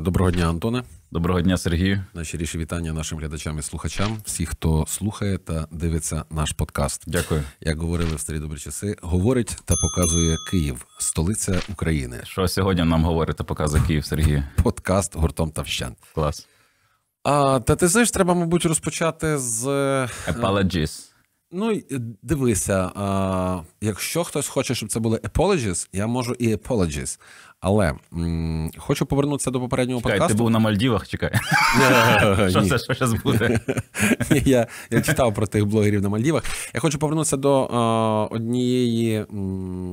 Доброго дня, Антоне. Доброго дня, Сергію. Найщиріші вітання нашим глядачам і слухачам, всіх, хто слухає та дивиться наш подкаст. Дякую. Як говорили в старі добрі часи, говорить та показує Київ, столиця України. Що сьогодні нам говорить та показує Київ, Сергію? Подкаст гуртом та вщент. Клас. А, Та ти знаєш, треба, мабуть, розпочати з е, Apologies. Ну дивися, а, якщо хтось хоче, щоб це були apologies, я можу і apologies. Але хочу повернутися до попереднього чекай, подкасту. Ти був на Мальдівах, чекай. Що це що зараз буде? Я я читав про тих блогерів на Мальдівах. Я хочу повернутися до однієї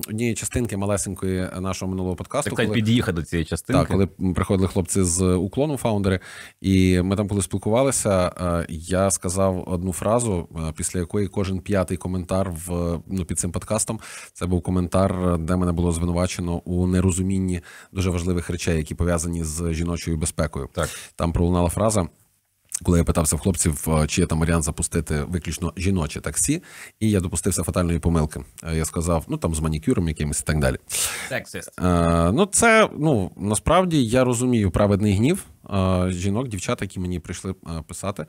однієї частинки малесенької нашого минулого подкасту. Так під'їхати до цієї частинки. Так, коли приходили хлопці з уклону фаундери, і ми там коли спілкувалися, е, я сказав одну фразу, е, після якої кожен п'ятий коментар в ну під цим подкастом це був коментар, де мене було звинувачено у нерозумінні частині дуже важливих речей, які пов'язані з жіночою безпекою. Так там пролунала фраза. Коли я питався в хлопців, е, чи є там варіант запустити виключно жіноче таксі, і я допустився фатальної помилки. Е, я сказав, ну там з манікюром якимось і так далі. Сексист. Е, ну, це ну насправді я розумію праведний гнів жінок, дівчат, які мені прийшли писати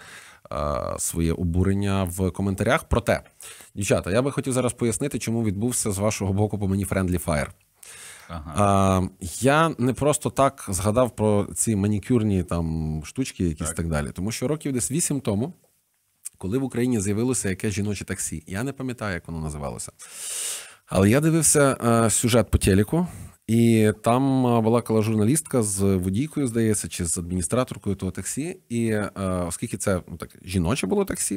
своє обурення в коментарях. Проте, дівчата, я би хотів зараз пояснити, чому відбувся з вашого боку по мені френдлі Fire. Ага. Е, Я не просто так згадав про ці манікюрні там штучки, якісь так. так далі. Тому що років десь 8 тому, коли в Україні з'явилося яке жіноче таксі, я не пам'ятаю, як воно називалося. Але я дивився е, сюжет по телеку, і там е, була кола журналістка з водійкою, здається, чи з адміністраторкою того таксі. І е, оскільки це ну так жіноче було таксі,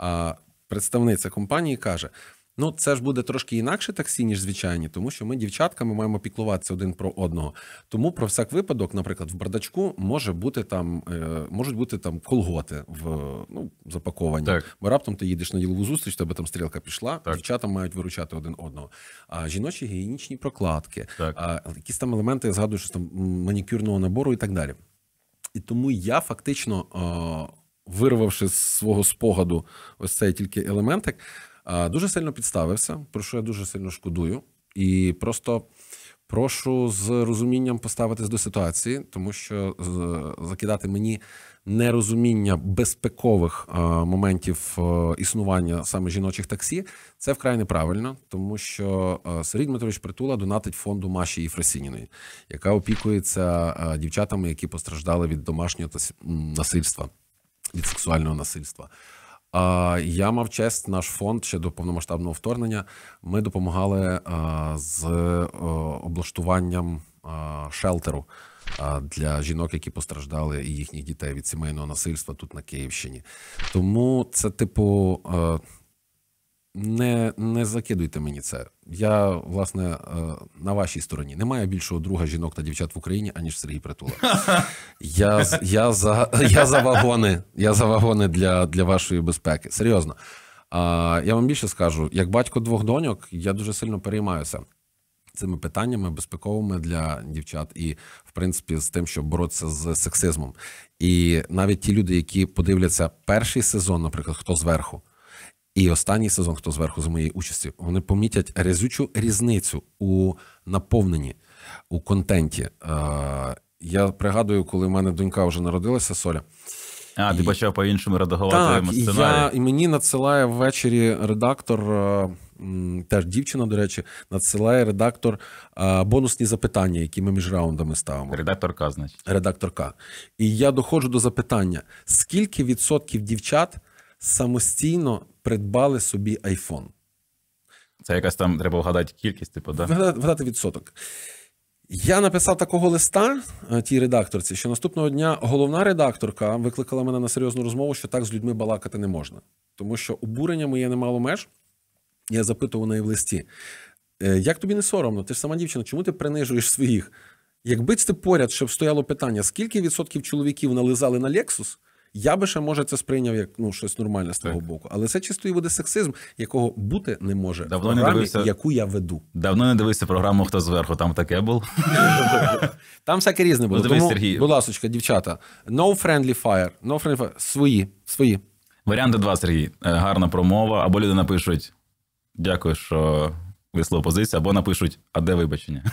е, представниця компанії каже. Ну, це ж буде трошки інакше таксі, ніж звичайні, тому що ми дівчатками маємо піклуватися один про одного. Тому про всяк випадок, наприклад, в бардачку може бути там, е, можуть бути там колготи в ну запаковані. Так. Бо раптом ти їдеш на ділову зустріч, тебе там стрілка пішла. Так. Дівчата мають виручати один одного. А жіночі гігієнічні прокладки, так. А, якісь там елементи я згадую, що там манікюрного набору і так далі. І тому я фактично, вирвавши з свого спогаду ось цей тільки елементик. Дуже сильно підставився, про що я дуже сильно шкодую, і просто прошу з розумінням поставитись до ситуації, тому що закидати мені нерозуміння безпекових моментів е, існування саме жіночих таксі це вкрай неправильно, тому що е, Сергій Дмитрович Притула донатить фонду Маші Єфросініної, яка опікується е, дівчатами, які постраждали від домашнього насильства, від сексуального насильства. А Я мав честь, наш фонд ще до повномасштабного вторгнення. Ми допомагали е, з е, облаштуванням е, шелтеру для жінок, які постраждали, і їхніх дітей від сімейного насильства тут на Київщині. Тому це, типу, не не закидуйте мені це. Я, власне, е, на вашій стороні немає більшого друга жінок та дівчат в Україні, аніж Сергій Притула. Я я, за я за вагони я за вагони для, для вашої безпеки. Серйозно. А, Я вам більше скажу: як батько двох доньок, я дуже сильно переймаюся. Цими питаннями безпековими для дівчат, і в принципі з тим, щоб боротися з сексизмом, і навіть ті люди, які подивляться перший сезон, наприклад, хто зверху, і останній сезон, хто зверху з моєї участі, вони помітять різючу різницю у наповненні у контенті. Е, я пригадую, коли в мене донька вже народилася Соля. А, ти і... почав по-іншому редагувати так, сценарій. Так, І мені надсилає ввечері редактор, е, теж дівчина, до речі, надсилає редактор е, бонусні запитання, які ми між раундами ставимо. Редакторка, значить. Редакторка. І я доходжу до запитання: скільки відсотків дівчат самостійно придбали собі iPhone. Це якась там треба вгадати кількість, типу, да? Вгадати, відсоток. Я написав такого листа е, тій редакторці, що наступного дня головна редакторка викликала мене на серйозну розмову, що так з людьми балакати не можна. Тому що обурення моє не мало меж. Я запитував неї в листі: «Е, як тобі не соромно? Ти ж сама дівчина, чому ти принижуєш своїх? Якби це поряд, щоб стояло питання, скільки відсотків чоловіків нализали на Lexus, я би ще може це сприйняв як ну щось нормальне з того боку, але це чисто і буде сексизм, якого бути не може давно в програмі, не дивився, яку я веду. Давно не дивився програму Хто зверху там таке було. Там всяке різне ну, було. Ну, дивись, Тому, Сергій. Будь ласочка, дівчата, no friendly fire, no friendly fire. свої, свої. Варіанти два, Сергій. Е, гарна промова, або люди напишуть: дякую, що вислову позицію, або напишуть, а де вибачення?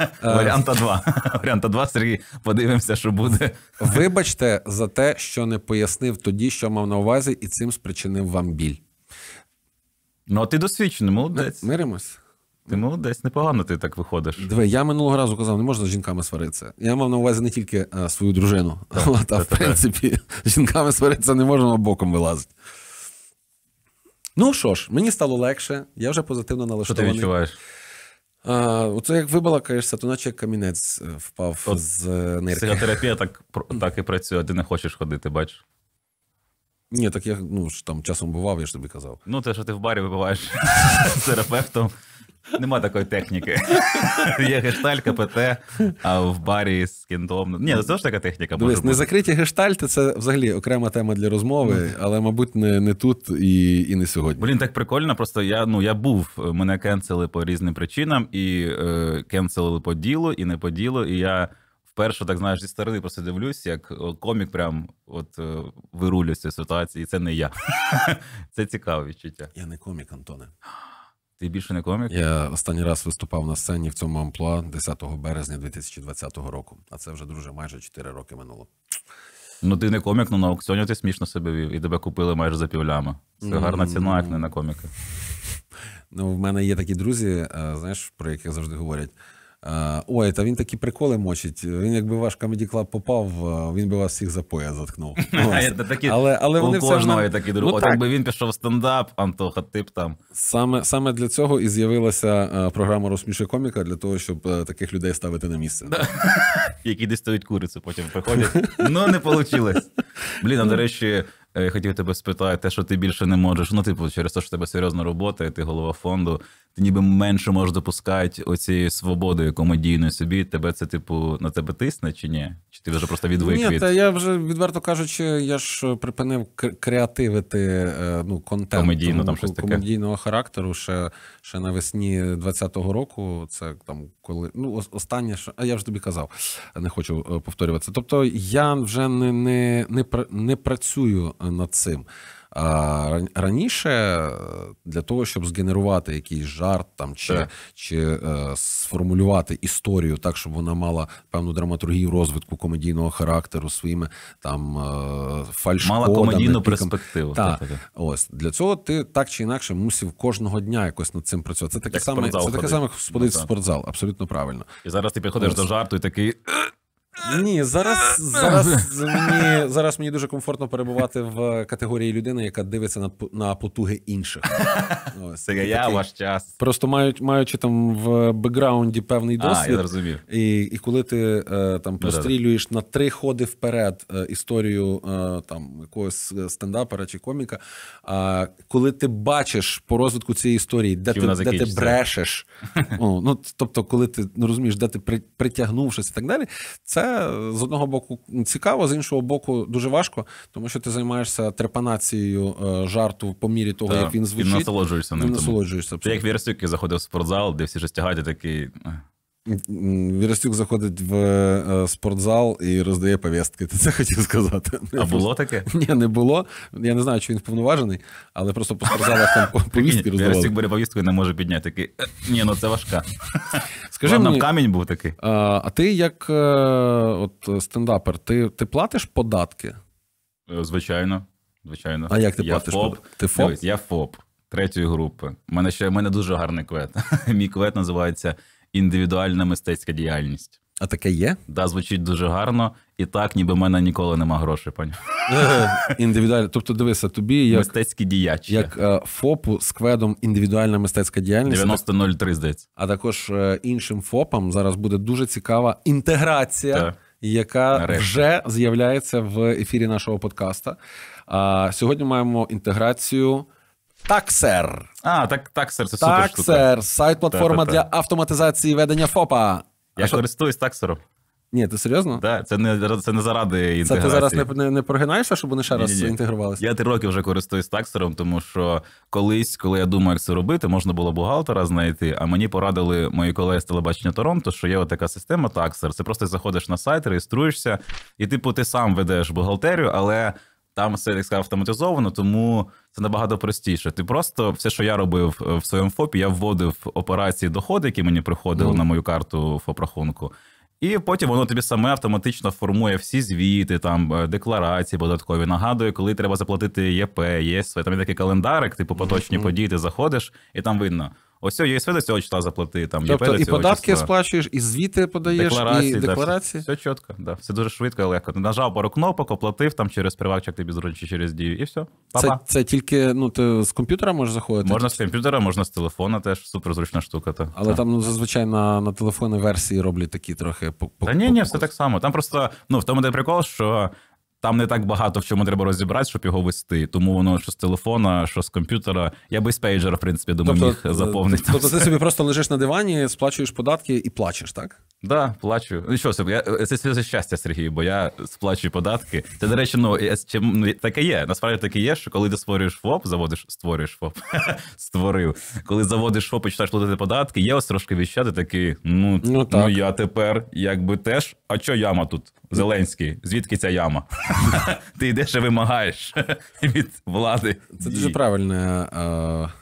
Е, Варіанта 2. Варіанта 2, Сергій, подивимося, що буде. Вибачте за те, що не пояснив тоді, що мав на увазі, і цим спричинив вам біль. Ну, а ти досвідчений, молодець. Миримось. Ти молодець, непогано ти так виходиш. Диви, я минулого разу казав, не можна з жінками сваритися. Я мав на увазі не тільки а, е, свою дружину, а в принципі, з жінками сваритися не можна боком вилазити. Ну що ж, мені стало легше, я вже позитивно налаштований. Що ти відчуваєш? А, Це як вибалакаєшся, то наче камінець е, впав От з е, нирки. Психотерапія так так і працює, ти не хочеш ходити, бачиш? Ні, так я ну, там часом бував, я ж тобі казав. Ну, те, що ти в барі вибиваєш з терапевтом. Нема такої техніки. Є гештальт, КПТ, а в барі з кінтом. Ні, ну, це ж така техніка. Дивись, може незакриті гештальти це взагалі окрема тема для розмови, але, мабуть, не не тут і і не сьогодні. Блін, так прикольно. Просто я ну я був, мене кенсели по різним причинам, і е, кенселили по ділу, і не по ділу, і я. вперше, так знаєш, зі сторони просто дивлюсь, як е, комік прям от е, вирулює з цієї ситуації, і це не я. Це цікаве відчуття. Я не комік, Антоне. Ти більше не комік? Я останній раз виступав на сцені в цьому амплуа 10 березня 2020 року. А це вже, друже, майже 4 роки минуло. Ну, ти не комік, ну на аукціоні ти смішно себе вів і тебе купили майже за півлями. Це гарна ціна, як не на коміка. Ну, в мене є такі друзі, е, знаєш, про яких завжди говорять. Е, ой, та він такі приколи мочить. Він, якби ваш Comedy Club попав, е, він би вас всіх за пояс заткнув. Але але вони все такі ну, От якби він пішов стендап, Антоха, тип там. Саме саме для цього і з'явилася е, програма розсміши коміка для того, щоб таких людей ставити на місце. Які дістають курицю, потім приходять. Ну не вийшло. Блін, а до речі. Я хотів тебе спитати, те, що ти більше не можеш. Ну, типу, через те, що тебе серйозна робота, і ти голова фонду ніби менше можеш допускати оцієї свободи комедійної собі. Тебе це, типу, на тебе тисне чи ні? Чи ти вже просто відвик Ні, від... та я вже відверто кажучи, я ж е, припинив креативити е, ну, контент Комедійно, там щось таке. комедійного характеру. Ще ще навесні 20-го року. Це там коли ну останнє, що а я вже тобі казав, не хочу е, повторюватися. Тобто я вже не, не, не, не працюю над цим. А раніше е, для того, щоб згенерувати якийсь жарт там чи чи е, сформулювати історію так, щоб вона мала певну драматургію розвитку комедійного характеру своїми там е, фальшкодами. Мала комедійну перспективу. Так, ось для цього ти так чи інакше мусив кожного дня якось над цим працювати. Це таке саме це таке саме сходив в ну, спортзал, абсолютно правильно. І зараз ти підходиш ось. до жарту і такий ні, зараз зараз мені зараз мені дуже комфортно перебувати в категорії людини, яка дивиться на на потуги інших. Це я ваш час. Просто мають, маючи там в бекграунді певний досвід, А, я і і коли ти е, там прострілюєш на три ходи вперед е, історію е, там якогось стендапера чи коміка. А коли ти бачиш по розвитку цієї історії, де ти де ти брешеш, ну тобто, коли ти ну, розумієш, де ти притягнувшись і так далі, це з одного боку цікаво, з іншого боку, дуже важко, тому що ти займаєшся трепанацією е, жарту по мірі того, так, як він звучить. І насолоджуєшся ним. Насолоджуєшся. Ти як Вірсюк, який заходив в спортзал, де всі жестягаті такий. Вірастюк заходить в е, спортзал і роздає повістки. Ти це хотів сказати. А я було таке? Ні, не було. Я не знаю, чи він вповноважений, але просто по спортзалах там повістки роздавали. Вірастюк бере повістку і не може підняти. Такий, «Е, Ні, ну це важка. Скажи Ладно, мені, камінь був такий. А, ти як е, от стендапер, ти, ти платиш податки? Звичайно. Звичайно. А як ти я платиш? ФОП. Ти ФОП? Дивись, я ФОП третьої групи. У мене ще у мене дуже гарний квет. Мій квет називається індивідуальна мистецька діяльність. А таке є? Да, звучить дуже гарно, і так, ніби в мене ніколи нема грошей, пані. Е, Індивідуально. Тобто, дивися, тобі як мистецькі діячі. Як е, ФОПу з кведом індивідуальна мистецька діяльність 90.03, здається. А також е, іншим ФОПам зараз буде дуже цікава інтеграція, так. яка Нарешті. вже з'являється в ефірі нашого подкаста. А, Сьогодні маємо інтеграцію. Таксер. А, так, таксер, це супер Таксер, сайт платформа для автоматизації ведення ФОПа. Я що? користуюсь таксером. Ні, ти серйозно? Так, це не це не заради інтеграції. Це ти зараз не не, не прогинаєшся, щоб вони ще раз ні ні інтегрувалися? Я три роки вже користуюсь таксером, тому що колись, коли я думав, як це робити, можна було бухгалтера знайти. А мені порадили мої колеги з телебачення Торонто, що є от така система таксер. Це просто заходиш на сайт, реєструєшся, і типу ти сам ведеш бухгалтерію, але там все так сказав, автоматизовано, тому це набагато простіше. Ти просто все, що я робив е, в своєму ФОПі, я вводив операції доходи, які мені приходили mm. на мою карту ФОП-рахунку. І потім воно тобі саме автоматично формує всі звіти, там е, декларації податкові, нагадує, коли треба заплатити ЄП, ЄСВ. Там є такий календарик, типу поточні mm-hmm. події, ти заходиш, і там видно. Ось ЄСВ до цього числа заплати. Там тобто ЄП до і податки числа. сплачуєш, і звіти подаєш, декларації, і декларації. Да, все, все чітко, да. все дуже швидко і легко. Нажав пару кнопок, оплатив там через приватчик тобі зручно, через дію, і все. Це, це тільки ну ти з комп'ютера можеш заходити? Можна з комп'ютера, можна з телефона, теж зручна штука. Та. Але так. там ну зазвичай на на телефони версії роблять такі трохи по Та ні, ні, все так само. Там просто ну в тому де прикол, що. Там не так багато в чому треба розібратися, щоб його вести. Тому воно що з телефона, що з комп'ютера. Я без пейджера, в принципі, думаю, тобто, міг е, заповнити. Тобто ти собі просто лежиш на дивані, сплачуєш податки і плачеш, так? Так, да, плачу. Ну що собі, я е, це, це щастя, Сергій, бо я сплачую податки. Це, до речі, ну я чим ну, таке є. Насправді таке є, що коли ти створюєш ФОП, заводиш, створюєш ФОП, створив. Коли заводиш ФОП і читаєш платити податки, є ось трошки віщати такий, ну, ну, ну так. ну я тепер якби теж. А що яма тут? Зеленський, звідки ця яма? Ти йдеш і вимагаєш від влади. Це дуже правильне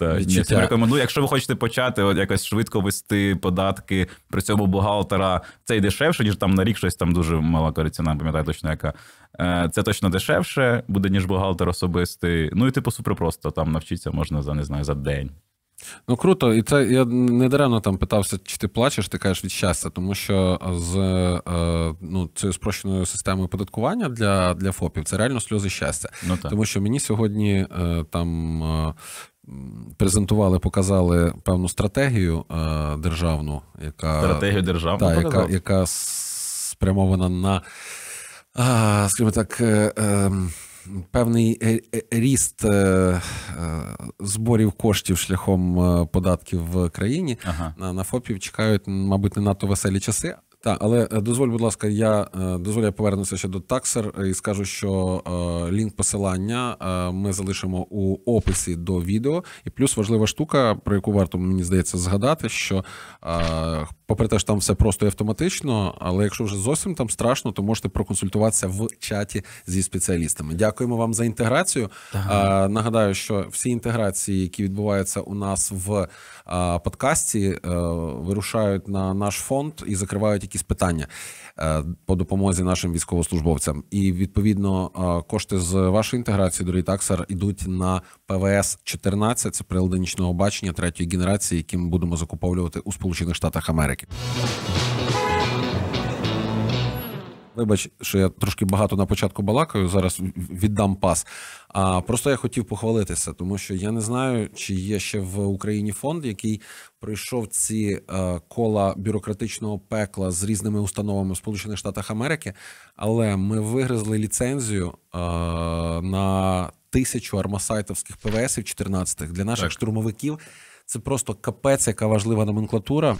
е, відчуття. рекомендую. Якщо ви хочете почати от якось швидко вести податки при цьому бухгалтера, це й дешевше, ніж там на рік щось там дуже мала кориціна, пам'ятаю точно яка. Е, це точно дешевше буде, ніж бухгалтер особистий. Ну і типу супер просто, там навчитися можна за не знаю за день. Ну круто, і це я не даремно там питався, чи ти плачеш, ти кажеш від щастя, тому що з е, ну, цією спрощеною системою податкування для для ФОПів це реально сльози щастя. Ну, так. Тому що мені сьогодні е, там е, презентували, показали певну стратегію державну, яка стратегію державну, та, яка, яка спрямована на скажімо так. Ем, певний е, е, ріст е, зборів коштів шляхом податків в країні. Ага. На ФОПів чекають, мабуть, не надто веселі часи. Так, але дозволь, будь ласка, я дозволь, я повернуся ще до таксер і скажу, що е, лінк посилання е, ми залишимо у описі до відео. І плюс важлива штука, про яку варто мені здається згадати, що е, попри те, що там все просто і автоматично, але якщо вже зовсім там страшно, то можете проконсультуватися в чаті зі спеціалістами. Дякуємо вам за інтеграцію. Ага. Нагадаю, що всі інтеграції, які відбуваються у нас в подкасті, е, вирушають на наш фонд і закривають якісь питання е, по допомозі нашим військовослужбовцям. І відповідно кошти з вашої інтеграції, дорогі таксар, ідуть на ПВС 14 це прилади нічного бачення третьої генерації, які ми будемо закуповувати у Сполучених Штатах Америки треків. Вибач, що я трошки багато на початку балакаю, зараз віддам пас. А просто я хотів похвалитися, тому що я не знаю, чи є ще в Україні фонд, який пройшов ці е, кола бюрократичного пекла з різними установами в Сполучених Штатах Америки, але ми вигризли ліцензію е, на тисячу армасайтовських ПВСів 14-х для наших так. штурмовиків. Це просто капець, яка важлива номенклатура.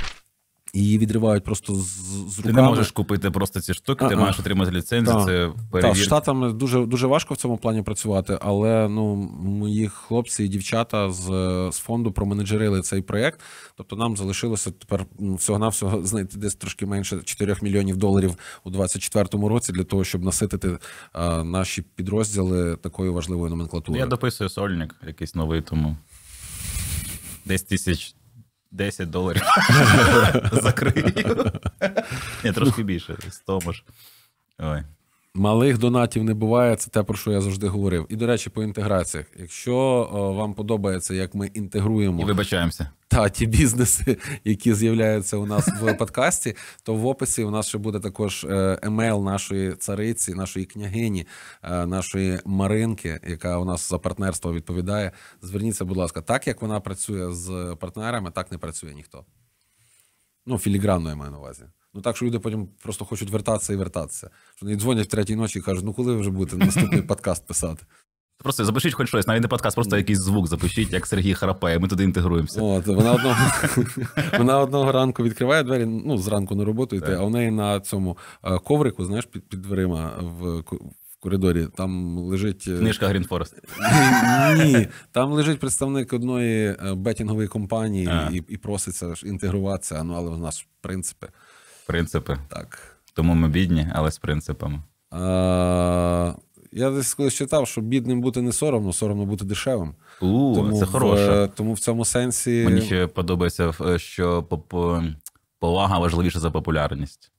Її відривають просто з, з руками. Ти не можеш купити просто ці штуки, А-а. ти маєш отримати ліцензію. Це перевір... Так, штатами дуже дуже важко в цьому плані працювати, але ну мої хлопці і дівчата з з фонду променеджерили цей проєкт. Тобто нам залишилося тепер всього на всього знайти десь трошки менше 4 мільйонів доларів у 2024 році для того, щоб наситити а, наші підрозділи такою важливою номенклатурою. Я дописую сольник, якийсь новий тому. Десь тисяч 10 доларів закрию. Ні, трошки більше, 100 може. Ой. Малих донатів не буває, це те, про що я завжди говорив. І, до речі, по інтеграціях. Якщо о, е, вам подобається, як ми інтегруємо І вибачаємося. та ті бізнеси, які з'являються у нас в подкасті, то в описі у нас ще буде також е, емейл нашої цариці, нашої княгині, е, нашої Маринки, яка у нас за партнерство відповідає. Зверніться, будь ласка, так як вона працює з партнерами, так не працює ніхто. Ну, філігранно я маю на увазі. Ну так, що люди потім просто хочуть вертатися і вертатися. Що вони дзвонять в третій ночі і кажуть, ну коли ви вже будете наступний подкаст писати? Просто запишіть хоч щось, навіть не подкаст, просто якийсь звук запишіть, як Сергій Харапає, ми туди інтегруємося. От, Вона одного вона одного ранку відкриває двері, ну, зранку на роботу йти, а в неї на цьому е, коврику, знаєш, під під дверима в коридорі, там лежить. Е, Книжка Грінфорест. Ні, там лежить представник одної е, бетінгової компанії і і проситься інтегруватися, ну але в нас, в принципі. Принципи. Так. Тому ми бідні, але з принципами. А, Я десь колись читав, що бідним бути не соромно, соромно бути дешевим. У, тому це в, е, Тому в цьому сенсі. Мені ще подобається, е, що е, повага важливіша за популярність.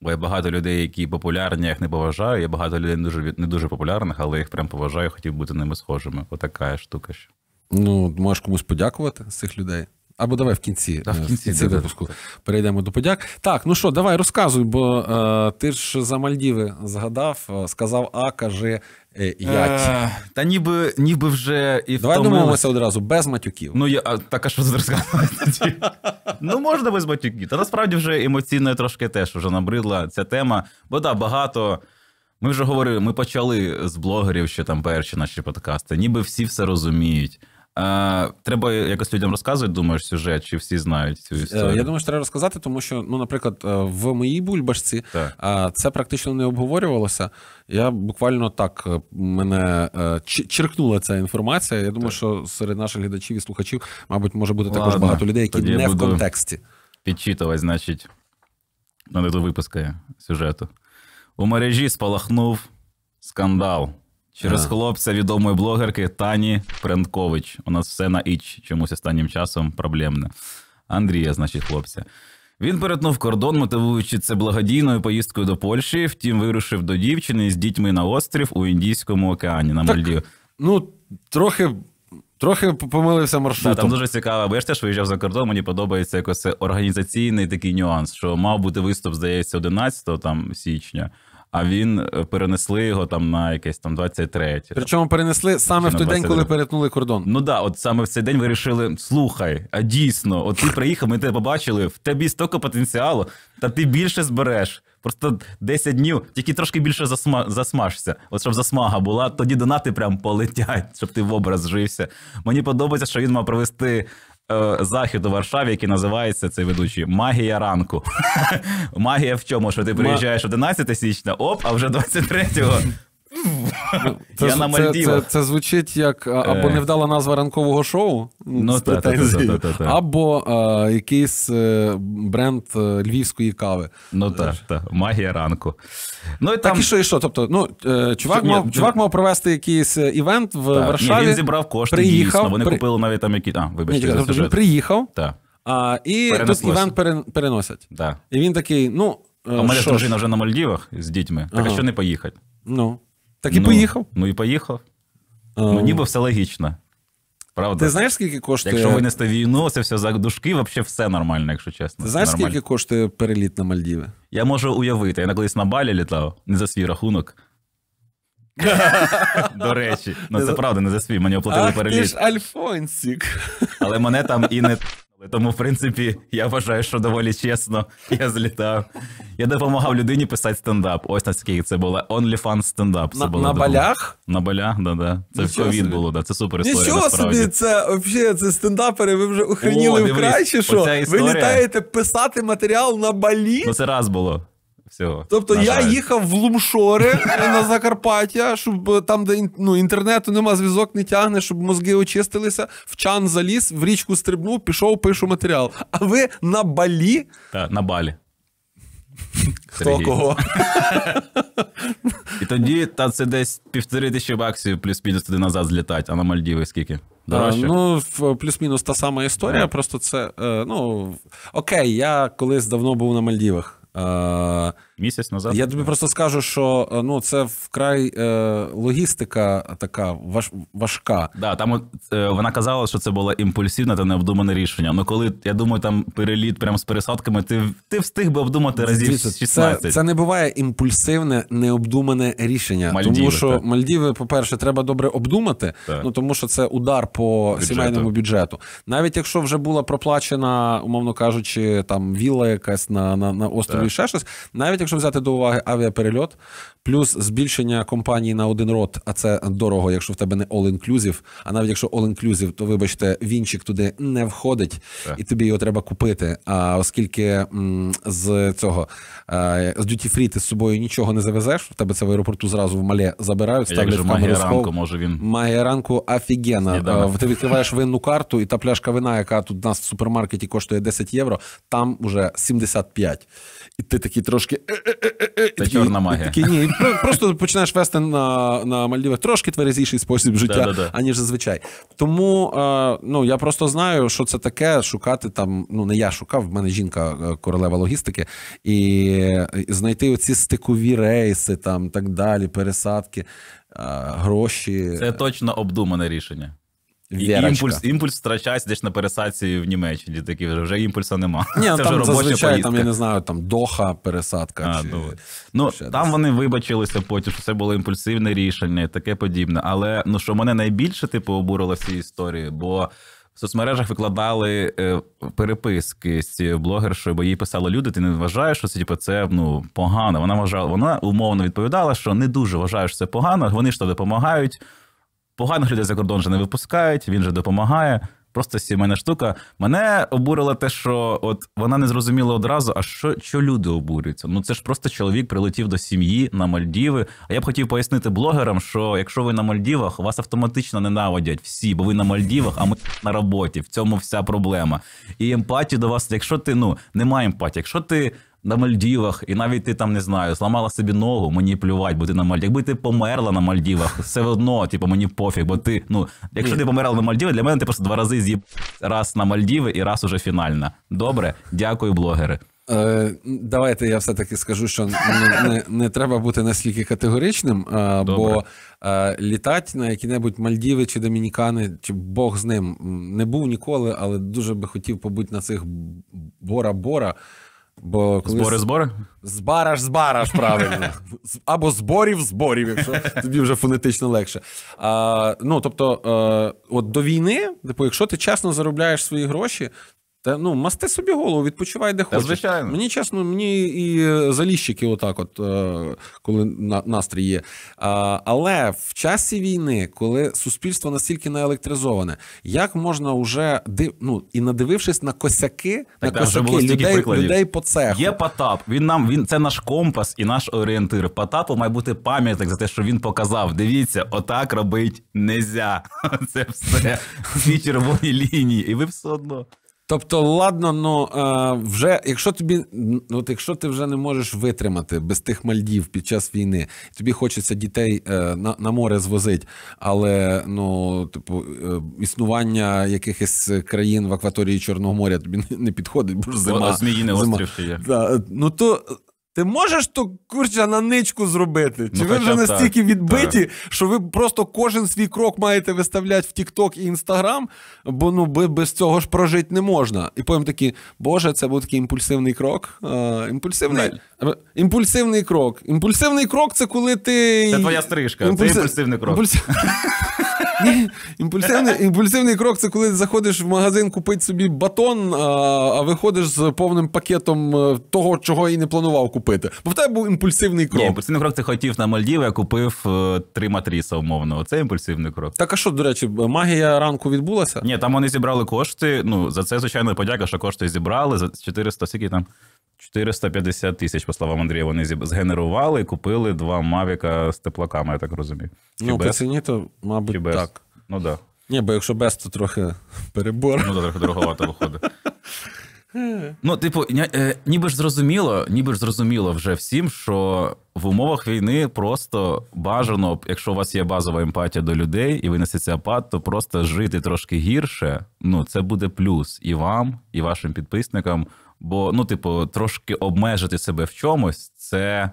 Бо я багато людей, які популярні, я їх не поважаю. Є багато людей не дуже не дуже популярних, але їх прям поважаю, хотів бути ними схожими. Отака штука. ще. Ну, можеш комусь подякувати з цих людей. Або давай в кінці да, в е, кінці, кінці випуску перейдемо до подяк. Так, ну що, давай розказуй, бо е, ти ж за Мальдіви згадав, е, сказав А, каже е, ять. Е, та ніби ніби вже і Давай домовимося одразу, без матюків. Ну, я а, так, а що розказувати? Ну, можна без матюків. Та насправді вже емоційно трошки теж вже набридла ця тема. Бо так, багато. Ми вже говорили, ми почали з блогерів, що там перші наші подкасти, ніби всі все розуміють. Треба якось людям розказувати, думаю, сюжет, чи всі знають цю е, історію? Я думаю, що треба розказати, тому що, ну, наприклад, е, в моїй бульбашці так. це практично не обговорювалося. Я буквально так е, мене черкнула ця інформація. Я думаю, так. що серед наших глядачів і слухачів, мабуть, може бути Ладно, також багато людей, які не в контексті. Підчитувати, значить, до випуска сюжету. У мережі спалахнув скандал. Через хлопця відомої блогерки Тані Пренкович. У нас все на іч чомусь останнім часом проблемне. Андрія, значить, хлопця. Він перетнув кордон, мотивуючи це благодійною поїздкою до Польщі. Втім, вирушив до дівчини з дітьми на острів у Індійському океані на Так, Ну, трохи. Трохи помилився маршрутом. Да, там дуже цікаво, бо я ж теж виїжджав за кордон, мені подобається якось організаційний такий нюанс, що мав бути виступ, здається, 11 там, січня а він е, перенесли його там на якесь там 23. Причому перенесли саме в той день, коли перетнули кордон. Ну да, от саме в цей день вирішили: слухай, а дійсно, от ти приїхав, ми тебе побачили, в тебе стільки потенціалу, та ти більше збереш. Просто 10 днів, тільки трошки більше засма... засмажся. От щоб засмага була, тоді донати прям полетять, щоб ти в образ жився. Мені подобається, що він мав провести Е, захід у Варшаві, який називається цей ведучий Магія ранку. Магія в чому? Що ти приїжджаєш 11 січня, оп, а вже 23-го це, я на Мальдівах. Це, це, це звучить як або е. невдала назва ранкового шоу ну, з та, претензією, та, та, або а, е, якийсь е, бренд львівської кави. Ну так, так. магія ранку. Ну, і там... Так і що, і що? Тобто, ну, чувак Ні, мав ну, чувак мав провести якийсь івент в Варшаві. Ні, Він зібрав кошти, приїхав, дійсно. Вони при... купили навіть там якісь, А, вибачте, Ні, тобто, він приїхав, а, і тут івент переносять. І він такий, ну. А У мене дружина вже на Мальдівах з дітьми, так а що не поїхати? Ну. Так і ну, поїхав. Ну і поїхав. Ну, ніби все логічно. Правда? Ти знаєш, скільки коштує. Якщо винести війну, це все за душки, взагалі все нормально, якщо чесно. Ти знаєш, нормально. скільки коштує переліт на Мальдіви? Я можу уявити. Я колись на балі літав, не за свій рахунок. До речі, ну це правда, не за свій. Мені оплатили переліт. Ах, ти ж Альфонсік. Але мене там і не. Тому, в принципі, я вважаю, що доволі чесно я злітав. Я допомагав людині писати стендап. Ось наскільки це було. OnlyFans стендап. На, на балях? На балях, да, да. Це Нічого в ковід собі. було, да. Це супер історія. Нічого насправді. собі, це взагалі це стендапери, ви вже ухреніли в краще, що? Ви літаєте писати матеріал на балі? Ну це раз було всього. Тобто я їхав в Лумшори е, на Закарпаття, щоб е, там, де ну, інтернету нема, зв'язок не тягне, щоб мозги очистилися, в чан заліз, в річку стрибнув, пішов, пишу матеріал. А ви на балі? Так, на балі. Хто Сергій. кого? І тоді та це десь півтори тисячі баксів плюс-мінус туди назад злітати, а на Мальдіви скільки? Дорожче? Е, ну, плюс-мінус та сама історія, просто це. ну, Окей, я колись давно був на Мальдівах. Uh, місяць назад. Я тобі просто скажу, що е, ну це вкрай е, логістика така важ, важка. Да, там от, е, вона казала, що це було імпульсивне та необдумане рішення. Ну коли я думаю, там переліт прямо з пересадками, ти ти встиг би обдумати разів 16. Це, це не буває імпульсивне, необдумане рішення. Мальдіви, тому що так. Мальдіви, по-перше, треба добре обдумати, так. ну тому що це удар по бюджету. сімейному бюджету. Навіть якщо вже була проплачена, умовно кажучи, там вілла якась на на, на острові так. ще щось, навіть якщо взяти до уваги авіаперельот, плюс збільшення компанії на один рот, а це дорого, якщо в тебе не all-inclusive, А навіть якщо all-inclusive, то вибачте, вінчик туди не входить, так. і тобі його треба купити. А оскільки м, з цього е, з duty free ти з собою нічого не завезеш, в тебе це в аеропорту зразу в мале забирають, ставлять в камеру ранку. Може він магія ранку офігенна. Е, ти відкриваєш винну карту, і та пляшка вина, яка тут у нас в супермаркеті коштує 10 євро, там уже 75. І ти такий трошки це чорна магія. Такі, ні, Просто починаєш вести на на Мальдівах трошки тверезіший спосіб життя, да, да, да. аніж зазвичай. Тому е, ну, я просто знаю, що це таке шукати там. Ну, не я шукав, в мене жінка е, королева логістики, і знайти оці стикові рейси, там так далі, пересадки, е, гроші. Це точно обдумане рішення імпульс імпульс втрачається десь на пересадці в Німеччині. Такі вже імпульсу нема. Ні, ну, Це там вже робоча зазвичай, поїздка. там, я не знаю, там доха, пересадка. А, чи... Ну, ну Ще там десь. вони вибачилися потім, що це було імпульсивне рішення і таке подібне. Але ну що мене найбільше типу обурило в цій історії, бо. В соцмережах викладали е, переписки з цією блогершою, бо їй писали люди. Ти не вважаєш, що це типу, це ну погано. Вона вважала, вона умовно відповідала, що не дуже вважаєш це погано. Вони ж то допомагають. Поганих людей за кордон вже не випускають, він же допомагає. Просто сімейна штука. Мене обурило те, що от вона не зрозуміла одразу, а що що люди обурюються. Ну це ж просто чоловік прилетів до сім'ї на Мальдіви. А я б хотів пояснити блогерам, що якщо ви на Мальдівах, вас автоматично ненавидять всі, бо ви на Мальдівах, а ми на роботі. В цьому вся проблема. І емпатію до вас, якщо ти ну немає емпатії, якщо ти на Мальдівах, і навіть ти там не знаю, зламала собі ногу, мені плювать, бо ти на Мальдівах. Якби ти померла на Мальдівах, все одно, типу, мені пофіг, бо ти, ну, якщо ти померла на Мальдівах, для мене ти просто два рази з'їб раз на Мальдіви і раз уже фінальна. Добре, дякую, блогери. Е, Давайте я все-таки скажу, що не, не не, треба бути настільки категоричним, е, бо е, літати на які-небудь Мальдіви чи Домінікани, чи Бог з ним не був ніколи, але дуже би хотів побути на цих Бора-Бора. Бо коли збори збори? Збараш, збараш, правильно. Або зборів, зборів, якщо тобі вже фонетично легше. А, Ну тобто, а, е, от до війни, типу, якщо ти чесно заробляєш свої гроші, та ну масти собі голову, відпочивай, де хочеш. звичайно. Мені чесно, мені і е, заліщики, отак, от е, коли настрій є. Але в часі війни, коли суспільство настільки наелектризоване, як можна вже ну, і надивившись на косяки, так, на косяки людей людей по цеху. Є Потап. Він нам він це наш компас і наш орієнтир. Потапу має бути пам'ятник за те, що він показав. Дивіться, отак робить нельзя. Це все. Дві червоні лінії, і ви все одно. Тобто, ладно, ну е, вже якщо тобі ну, от якщо ти вже не можеш витримати без тих мальдів під час війни, тобі хочеться дітей е, на на море звозити, але ну, типу, е, існування якихось країн в акваторії Чорного моря тобі не підходить, бо ж зима. Зміїний острів є. Да, ну то ти можеш ту курча на ничку зробити? Чи ну, ви вже настільки відбиті, так. що ви просто кожен свій крок маєте виставляти в TikTok і Instagram, бо ну без цього ж прожити не можна. І потім такі, Боже, це був такий імпульсивний крок. А, імпульсивний імпульсивний крок. Імпульсивний крок це коли ти. Це твоя стрижка. Імпульсив... Це імпульсивний крок. Імпульсив... Імпульсивний імпульсивний крок це коли заходиш в магазин купити собі батон, а, а виходиш з повним пакетом е, того, чого і не планував купити. Бо в тебе був імпульсивний крок. Ні, Імпульсивний крок це хотів на Мальдіви, а купив е, три матріса, умовно. Це імпульсивний крок. Так а що, до речі, магія ранку відбулася? Ні, там вони зібрали кошти. Ну за це звичайно подяка, що кошти зібрали за 400 скільки там. 450 тисяч, по словам Андрія, вони згенерували і купили два Мавіка з теплаками, я так розумію. Ну, Чи ну, без? по ціні, то, мабуть, Чи без? так. Ну да. Ні, бо якщо без, то трохи перебор. Ну, да, трохи дороговато виходить. Ну, типу, е, ніби ж зрозуміло, ніби ж зрозуміло вже всім, що в умовах війни просто бажано, якщо у вас є базова емпатія до людей, і ви не соціопат, то просто жити трошки гірше. Ну, це буде плюс і вам, і вашим підписникам. Бо, ну, типу, трошки обмежити себе в чомусь, це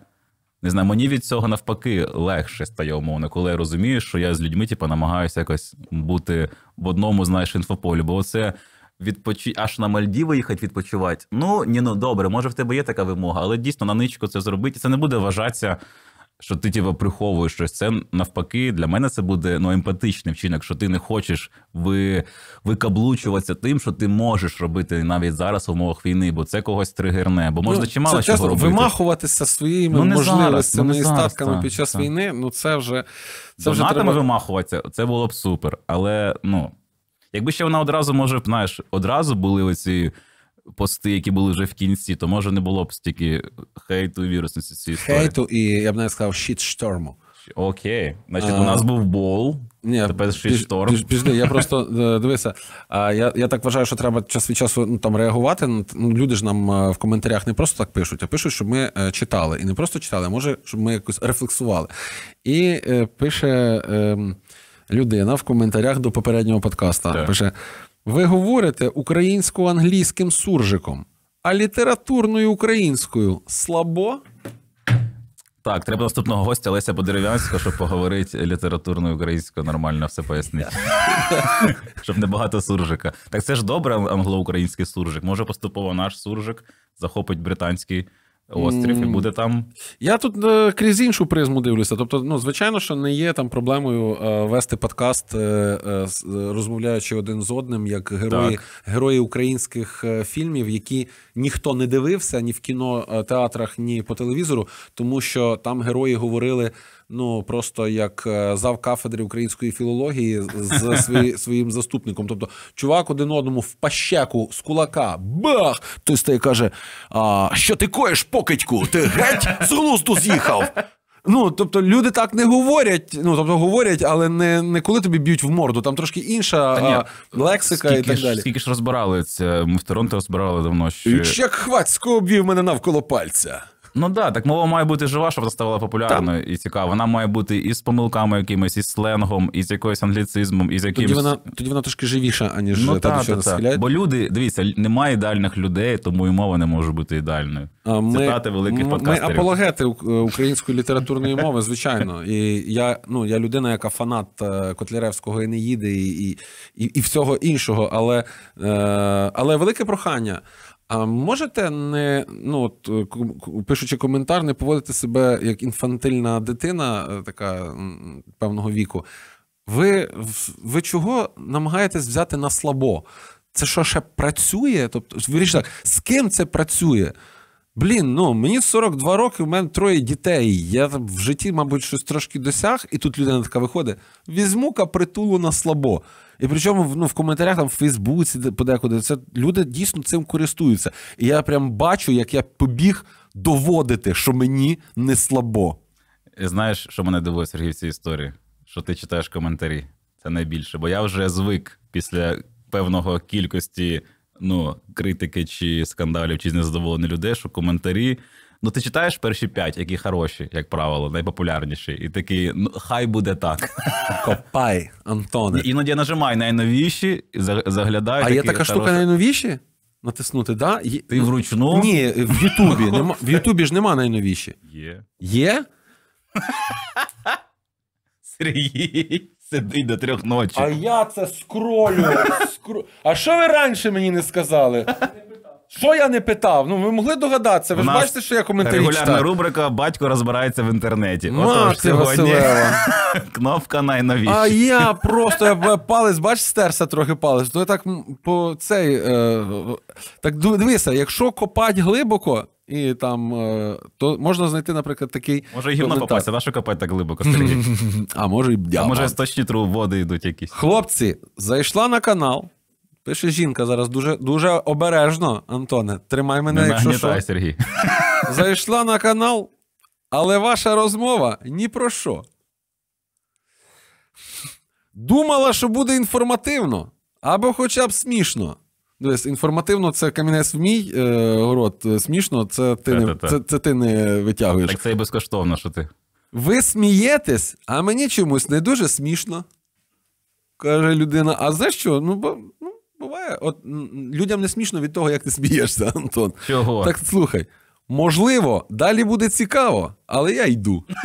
не знаю, мені від цього навпаки легше стає умовно, коли я розумію, що я з людьми, типу, намагаюся якось бути в одному, знаєш, інфополі. Бо це відпочи... аж на Мальдіви їхати відпочивати. Ну ні, ну добре, може в тебе є така вимога, але дійсно на ничку це зробити. Це не буде вважатися що ти типу, приховуєш щось. Це навпаки для мене це буде ну, емпатичний вчинок, що ти не хочеш ви, викаблучуватися тим, що ти можеш робити навіть зараз в умовах війни, бо це когось тригерне. Бо можна ну, чимало чого робити. вимахуватися своїми ну, можливостями ну, і статками та, під час та. війни. Ну це вже це Донатами вже треба... вимахуватися. Це було б супер. Але ну якби ще вона одразу може, знаєш, одразу були оці пости, які були вже в кінці, то може не було б стільки хейту і вірусності цієї історії. Хейту і я б навіть сказав шторму. Окей. Значить, у нас був бол. Ні, Тепер шторм. Піж, піжди, я просто е, дивися. Я я так вважаю, що треба час від часу ну, там реагувати. Ну, ну Люди ж нам е, в коментарях не просто так пишуть, а пишуть, щоб ми е, читали. І не просто читали, а може, щоб ми якось рефлексували. І е, пише е, людина в коментарях до попереднього подкаста. Так. Пише: ви говорите українсько-англійським суржиком, а літературною українською слабо? Так, треба наступного гостя Леся Подерев'янська, щоб поговорити літературною українською нормально все пояснити. Щоб не багато суржика. Так це ж добре англо-український суржик. Може, поступово наш суржик захопить британський Острів і буде там. Я тут е, крізь іншу призму дивлюся. Тобто, ну, звичайно, що не є там проблемою е, вести подкаст, е, е розмовляючи один з одним, як герої герої українських е, фільмів, які ніхто не дивився ні в кінотеатрах, е, ні по телевізору, тому що там герої говорили ну просто як е, зав кафедри української філології з свої, своїм заступником. Тобто, чувак один одному в пащеку з кулака бах! Той стає каже: а, Що ти коїш, покидьку? Ти геть з глузду з'їхав. Ну, тобто, люди так не говорять. Ну, тобто, говорять, але не не коли тобі б'ють в морду, там трошки інша Та ні, лексика і так ж, далі. Скільки ж розбирали це? Ми в Торонто розбирали давно. що... Як хвацько обвів мене навколо пальця. Ну да, так мова має бути жива, щоб вона ставала популярною і цікава. Вона має бути і з помилками якимись, і з сленгом, і з якоюсь англіцизмом, і з якимось. Тоді вона тоді вона трошки живіша, аніж ну, та, та, та, Бо люди, дивіться, немає ідеальних людей, тому і мова не може бути ідеальною. Ми, Цитати великих подкастерів. Ми апологети е, української літературної мови, звичайно. І я ну, я людина, яка фанат е, Котляревського Енеїди і і, і, і всього іншого, але, е, але велике прохання. А можете не ну от е, пишучи коментар, не поводити себе як інфантильна дитина, е, така певного віку. Ви ви чого намагаєтесь взяти на слабо? Це що ще працює? Тобто, вирішили, з ким це працює? Блін, ну мені 42 роки, у мене троє дітей. Я в житті, мабуть, щось трошки досяг, і тут людина така виходить: візьму-ка притулу на слабо. І причому ну, в коментарях там в Фейсбуці подекуди це люди дійсно цим користуються. І я прям бачу, як я побіг доводити, що мені не слабо. Знаєш, що мене дивує, Сергій, в цій історії? Що ти читаєш коментарі? Це найбільше, бо я вже звик після певного кількості ну, критики чи скандалів, чи незадоволених людей, що коментарі Ну ти читаєш перші п'ять, які хороші, як правило, найпопулярніші, і такий, ну хай буде так. Копай, Антоне. Іноді я нажимаю найновіші, заглядаю. А є така штука найновіші? Натиснути, да? Ти вручну? Ні, в Ютубі. Нема, в Ютубі ж нема найновіші. Є. Є? Сергій, сидить до трьох ночі. А я це скролю. Скро... А що ви раніше мені не сказали? Що я не питав? Ну, ви могли догадатися, ви ж бачите, що я коментарі Регулярна читаю. рубрика Батько розбирається в інтернеті. Отож сьогодні кнопка найновіша. А я просто я е, палець, бачиш, стерся трохи палець. То я так по цей. Е, так дивися, якщо копати глибоко. І там е, то можна знайти, наприклад, такий. Може, і гівно а нащо копати так глибоко Сергій? А може і бдя. А може, сточні води йдуть якісь. Хлопці, зайшла на канал, Пише жінка зараз дуже дуже обережно, Антоне. Тримай мене, Не якщо що. Сергій. Зайшла на канал, але ваша розмова ні про що. Думала, що буде інформативно або хоча б смішно. Дивись, інформативно, це камінець в мій е, город. Е, смішно, це ти не це, це ти не витягуєш. Так це і безкоштовно, що ти. Ви смієтесь, а мені чомусь не дуже смішно. Каже людина: а знаєш що? Ну, бо. Буває, от людям не смішно від того, як ти смієшся, Антон. Чого? Так слухай. Можливо, далі буде цікаво, але я йду.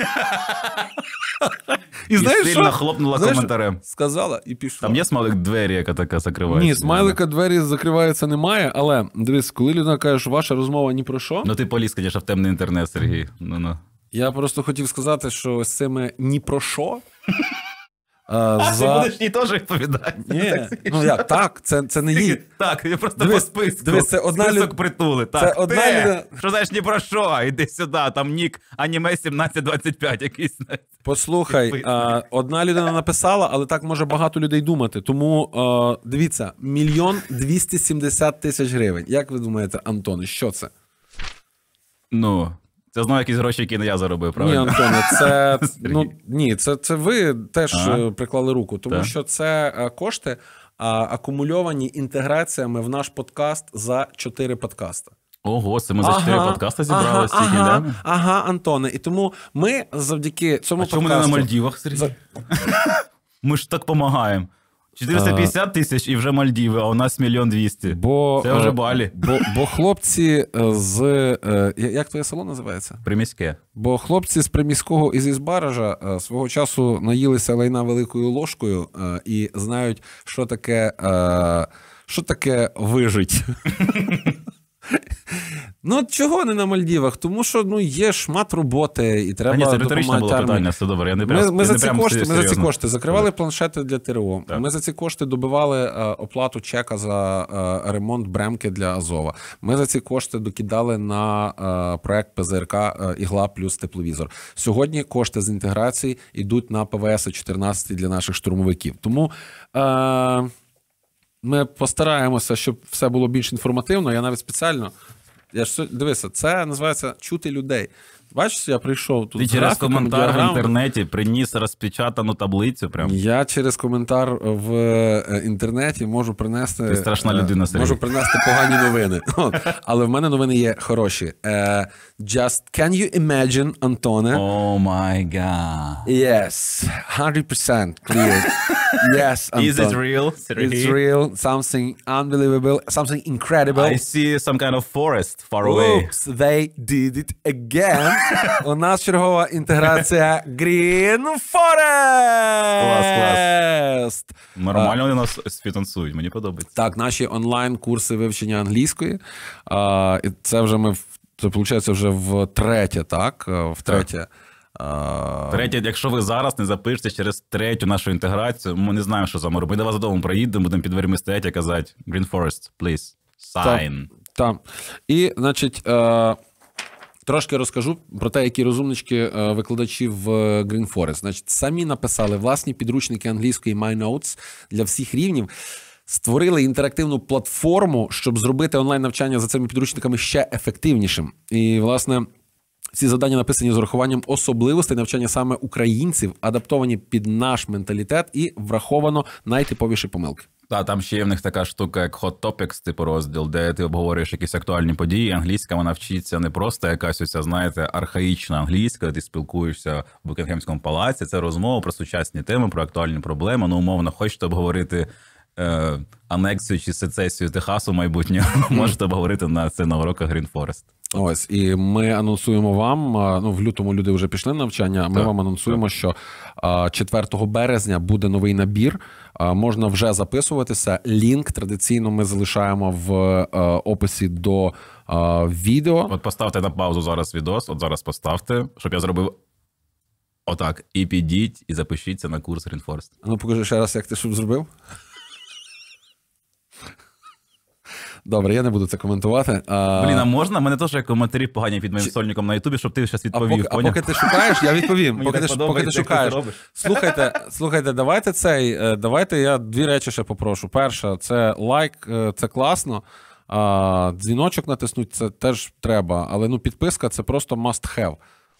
І знаєш, сильно хлопнула коментарем. Сказала і пішла. Там є смайлик двері, яка така закривається. Ні, смайлика двері закривається немає, але дивись, коли людина каже, що ваша розмова ні про що. Ну ти поліз, звісно, в темний інтернет, Сергій. Ну-ну. Я просто хотів сказати, що з цими ні про що. А, за... ти будеш їй теж відповідати. Ні, Ну як так, це це не їй. Так, я просто дивись, по списку. Дивись, це одна Список люд... притули. Так, це ти, одна Що знаєш ні про що? Іди сюди, там нік аніме 1725 якийсь. Послухай, а, одна людина написала, але так може багато людей думати. Тому а, дивіться, мільйон 270 тисяч гривень. Як ви думаєте, Антоне, що це? Ну. Це знову якісь гроші, які не я заробив, правильно? Ні, Антоне, це ну, ні, це, це ви теж ага. Е, приклали руку, тому так. що це е, кошти а, е, акумульовані інтеграціями в наш подкаст за чотири подкаста. Ого, це ми за чотири ага, подкасти зібралися. ага, ага, Ага, Антоне. І тому ми завдяки цьому а подкасту... А чому не на Мальдівах, Сергій? За... Ми ж так допомагаємо. 450 е, тисяч і вже Мальдіви, а у нас мільйон двісті. це вже е, балі. Бо бо хлопці е, з як твоє село називається? Приміське. Бо хлопці з приміського і зі баража свого часу наїлися лайна великою ложкою і знають, що таке, що таке вижить. Ну, чого не на Мальдівах? Тому що ну, є шмат роботи і треба. А ні, це риторичне було питання, все добре. Я не прям, Ми, ми, я за, не ці прям кошти, ми за ці кошти закривали так. планшети для ТРО. Так. Ми за ці кошти добивали а, е, оплату чека за а, е, ремонт бремки для Азова. Ми за ці кошти докидали на а, е, проект ПЗРК Ігла плюс тепловізор. Сьогодні кошти з інтеграції йдуть на ПВС 14 для наших штурмовиків. Тому. Е, ми постараємося, щоб все було більш інформативно. Я навіть спеціально. Я ж дивися, це називається чути людей. Бачиш, я прийшов тут. Ти через коментар діаграм. в інтернеті приніс розпечатану таблицю. Прям. Я через коментар в е, інтернеті можу принести. Ти страшна е, людина, Сергій. Можу принести погані новини. Але в мене новини є хороші. Е, just can you imagine, Антоне? О май гад. Yes. 100% clear. Yes, Anton. Is it real? It's real. Something unbelievable. Something incredible. I see some kind of forest far away. Oops, they did it again. У нас чергова інтеграція Green Forest! Нормально вони нас спітансують, мені подобається. Так, наші онлайн-курси вивчення англійської. А, і Це вже ми це виходить вже втретє, так? Е, втретє. Третє, якщо ви зараз не запишете через третю нашу інтеграцію, ми не знаємо, що за вами Ми до вас додому проїдемо, будемо під дверима стояти і казати Green Forest, please, sign. Там. І, значить, е, Трошки розкажу про те, які розумнички е, викладачі в е, Green Forest. Значить, самі написали власні підручники англійської My для всіх рівнів. Створили інтерактивну платформу, щоб зробити онлайн навчання за цими підручниками ще ефективнішим. І, власне, ці завдання написані з урахуванням особливостей навчання саме українців, адаптовані під наш менталітет і враховано найтиповіші помилки. Та там ще є в них така штука, як Hot Topics, типу розділ, де ти обговорюєш якісь актуальні події. Англійська вона вчиться не просто якась оця, знаєте, архаїчна англійська. Ти спілкуєшся в Букінгемському палаці. Це розмова про сучасні теми, про актуальні проблеми. Ну, умовно, хочете обговорити е, анексію чи сецесію Техасу майбутнього. Можете обговорити на це на уроках Green Ось і ми анонсуємо вам. Ну в лютому люди вже пішли на навчання. Ми так, вам анонсуємо, так. що 4 березня буде новий набір. Можна вже записуватися. Лінк традиційно ми залишаємо в описі до відео. От поставте на паузу зараз. Відос. От зараз поставте, щоб я зробив. Отак, і підіть, і запишіться на курс Reinforced. Ну покажи ще раз, як ти щоб зробив. Добре, я не буду це коментувати. А... Блін, а можна? Мене теж як коментарі погані під моїм Чи... сольником на Ютубі, щоб ти щось відповів. А поки, а поки ти шукаєш, я відповім. Мені поки так ти, поки ти шукаєш. Ти слухайте, слухайте, давайте цей. Е, давайте я дві речі ще попрошу. Перша, це лайк, е, це класно. А, Дзвіночок натиснуть, це теж треба. Але ну підписка це просто must have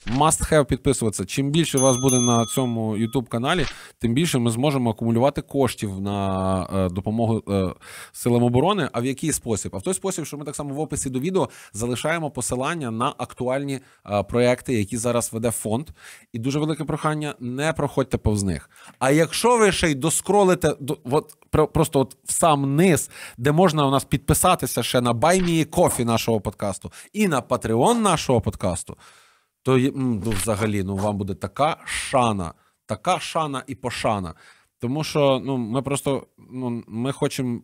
must have підписуватися. Чим більше вас буде на цьому youtube каналі, тим більше ми зможемо акумулювати коштів на е, допомогу е, силам оборони. А в який спосіб? А в той спосіб, що ми так само в описі до відео залишаємо посилання на актуальні е, проекти, які зараз веде фонд. І дуже велике прохання: не проходьте повз них. А якщо ви ще й доскролите до от просто от в сам низ, де можна у нас підписатися ще на баймії кофі нашого подкасту і на Patreon нашого подкасту то ну, взагалі ну вам буде така шана, така шана і пошана. Тому що ну ми просто ну ми хочемо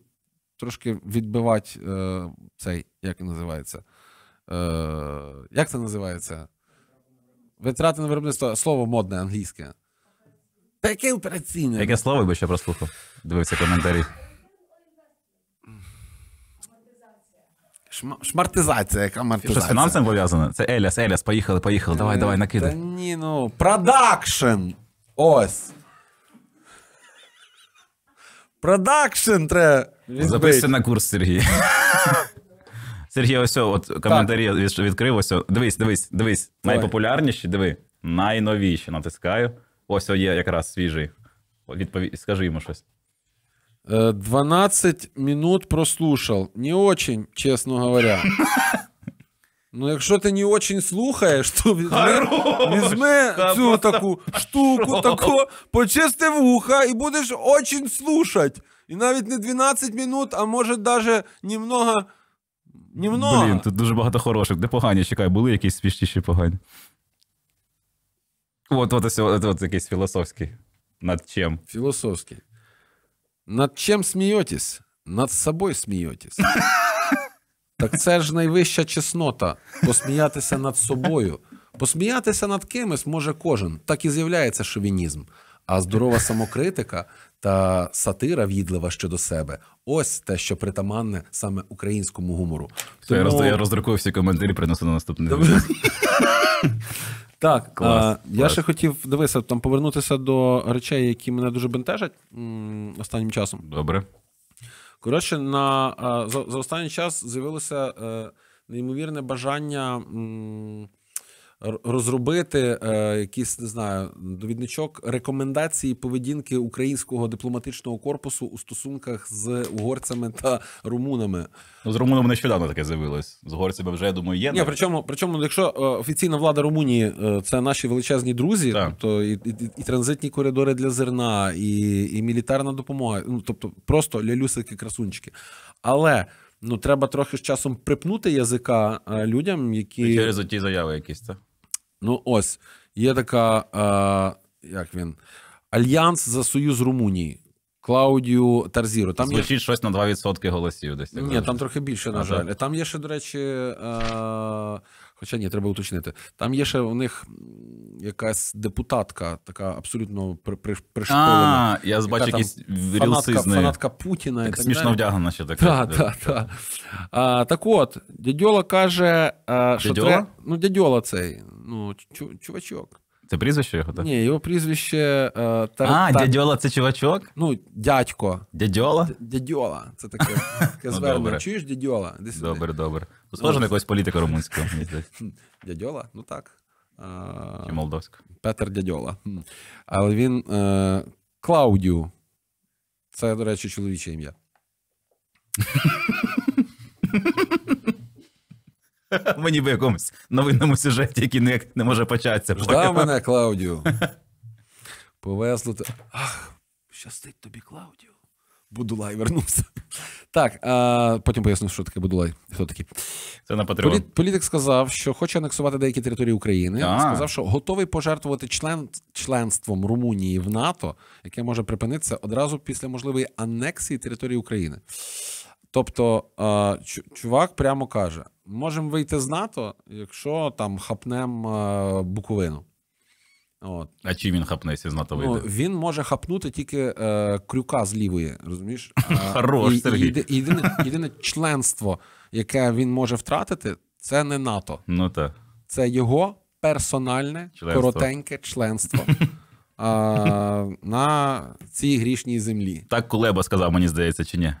трошки відбивати е, цей, як називається? Е, Як це називається? Витрати на виробництво слово модне англійське. Таке операційне. Яке слово би ще прослухав? Дивився коментарі. Шмартизація, яка мартизація. Щось з фінансами пов'язане? Це Еліас, Еліас, поїхали, поїхали. Давай, давай, накидай. Та ні, ну. Продакшн! Ось. Продакшн треба. Записуйся на курс, Сергій. Сергій, ось от коментарі відкрив. Ось. Дивись, дивись, дивись. Давай. Найпопулярніші, диви. Найновіші натискаю. Ось о, є якраз свіжий. Відпові... Скажи йому щось. 12 э, минут прослушав. Не очень, чесно говоря. Ну, якщо ти не очень слухаєш, то візьме, візьме цю таку штуку, таку, почисти вуха і будеш очень слушать. І навіть не 12 минут, а може навіть немного. немного. Блін, тут дуже багато хороших. Де погані? Чекай, були якісь спішніші погані. От, от, от, от, от якийсь філософський. Над чим? Філософський. Над чим смієтесь? Над собою смієтесь. Так це ж найвища чеснота посміятися над собою. Посміятися над кимось може кожен. Так і з'являється шовінізм. А здорова самокритика та сатира в'їдлива щодо себе ось те, що притаманне саме українському гумору. Тому... Я роздрукую всі коментарі, принесу на наступний. Так, клас. А, я ще хотів дивися, там повернутися до речей, які мене дуже бентежать останнім часом. Добре. Коротше, на, за, за останній час з'явилося е, неймовірне бажання. М, розробити е, якийсь, не знаю, довідничок рекомендації поведінки українського дипломатичного корпусу у стосунках з угорцями та румунами. Ну, з румунами нещодавно таке з'явилось. З угорцями вже я думаю, є. Ні, причому, причому, ну, якщо е, офіційна влада Румунії е, це наші величезні друзі, так. тобто і, і і, транзитні коридори для зерна, і і мілітарна допомога, ну тобто просто лялюсики, красунчики. Але. Ну, треба трохи з часом припнути язика е, людям, які через оті заяви якісь це. Ну ось є така, е, як він, Альянс за Союз Румунії. Клаудію Тарзіру. Там Звучить є... щось на 2% голосів. Десь ні, там трохи більше, на жаль. Так. Там є ще, до речі, е... хоча ні, треба уточнити. Там є ще у них якась депутатка, така абсолютно при... пришпилена. Я бачу якісь фанатка, фанатка Путіна. Так і так Смішно далі. вдягана ще така. Так, так, так. так. так от, дядьола каже, е, що дядьола? Тре... ну дядьола цей ну, чувачок. Це прізвище його, так? Ні, його прізвище. Е, тар... А, дядьола це чувачок? Ну, дядько. Дядьола? Дядьола. Це таке таке ну, звернення. Чуєш дядьола? Добре, добре. Ну, Схоже на якогось політика румунського, Дядьола? Ну так. Чи Молдовська. Петер Дядьола. Але він. Е, Клаудіо. Це, до речі, чоловіче ім'я. Мені ніби в якомусь новинному сюжеті, який не, не може початися. Ждав мене, Клаудіо. Повезло. Ах, щастить тобі, Клаудіо. Будулай вернувся. Так, а потім поясню, що таке Будулай. Хто такий? Це на Патреон. Політ, політик сказав, що хоче анексувати деякі території України. А-а. Сказав, що готовий пожертвувати член, членством Румунії в НАТО, яке може припинитися одразу після можливої анексії території України. Тобто, чувак прямо каже: можемо вийти з НАТО, якщо там хапнем Буковину. От. А чи він хапнеться з НАТО ну, вийде? Ну, Він може хапнути тільки е, крюка з лівої, розумієш? Хорош, Сергій. Єдине єдине членство, яке він може втратити, це не НАТО. Ну так. Це його персональне членство. коротеньке членство. а, на цій грішній землі. Так Кулеба сказав, мені здається, чи ні?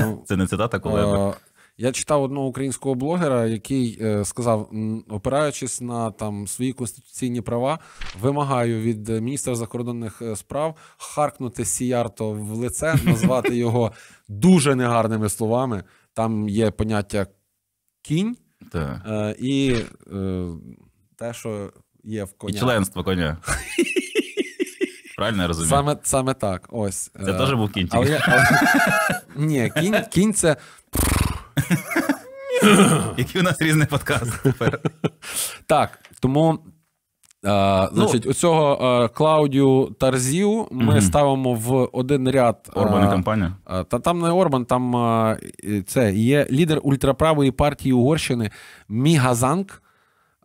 Ну, це не цитата Кулеба. Я читав одного українського блогера, який е, сказав, опираючись на там свої конституційні права, вимагаю від міністра закордонних е, справ харкнути сіярто в лице, назвати його дуже негарними словами. Там є поняття кінь е, і е, те, що є в коня. І членство коня. правильно я розумію? Саме саме так. Ось. Це е, теж був кінь. Але, але... Ні, кінь, кінь це. Який у нас різний подкаст тепер. Так, тому. А, е, ну, значить, ну, у цього а, е, Клаудію Тарзію ми угу. ставимо в один ряд. Орбан і компанія? А, та там не Орбан, там це є лідер ультраправої партії Угорщини Мігазанк.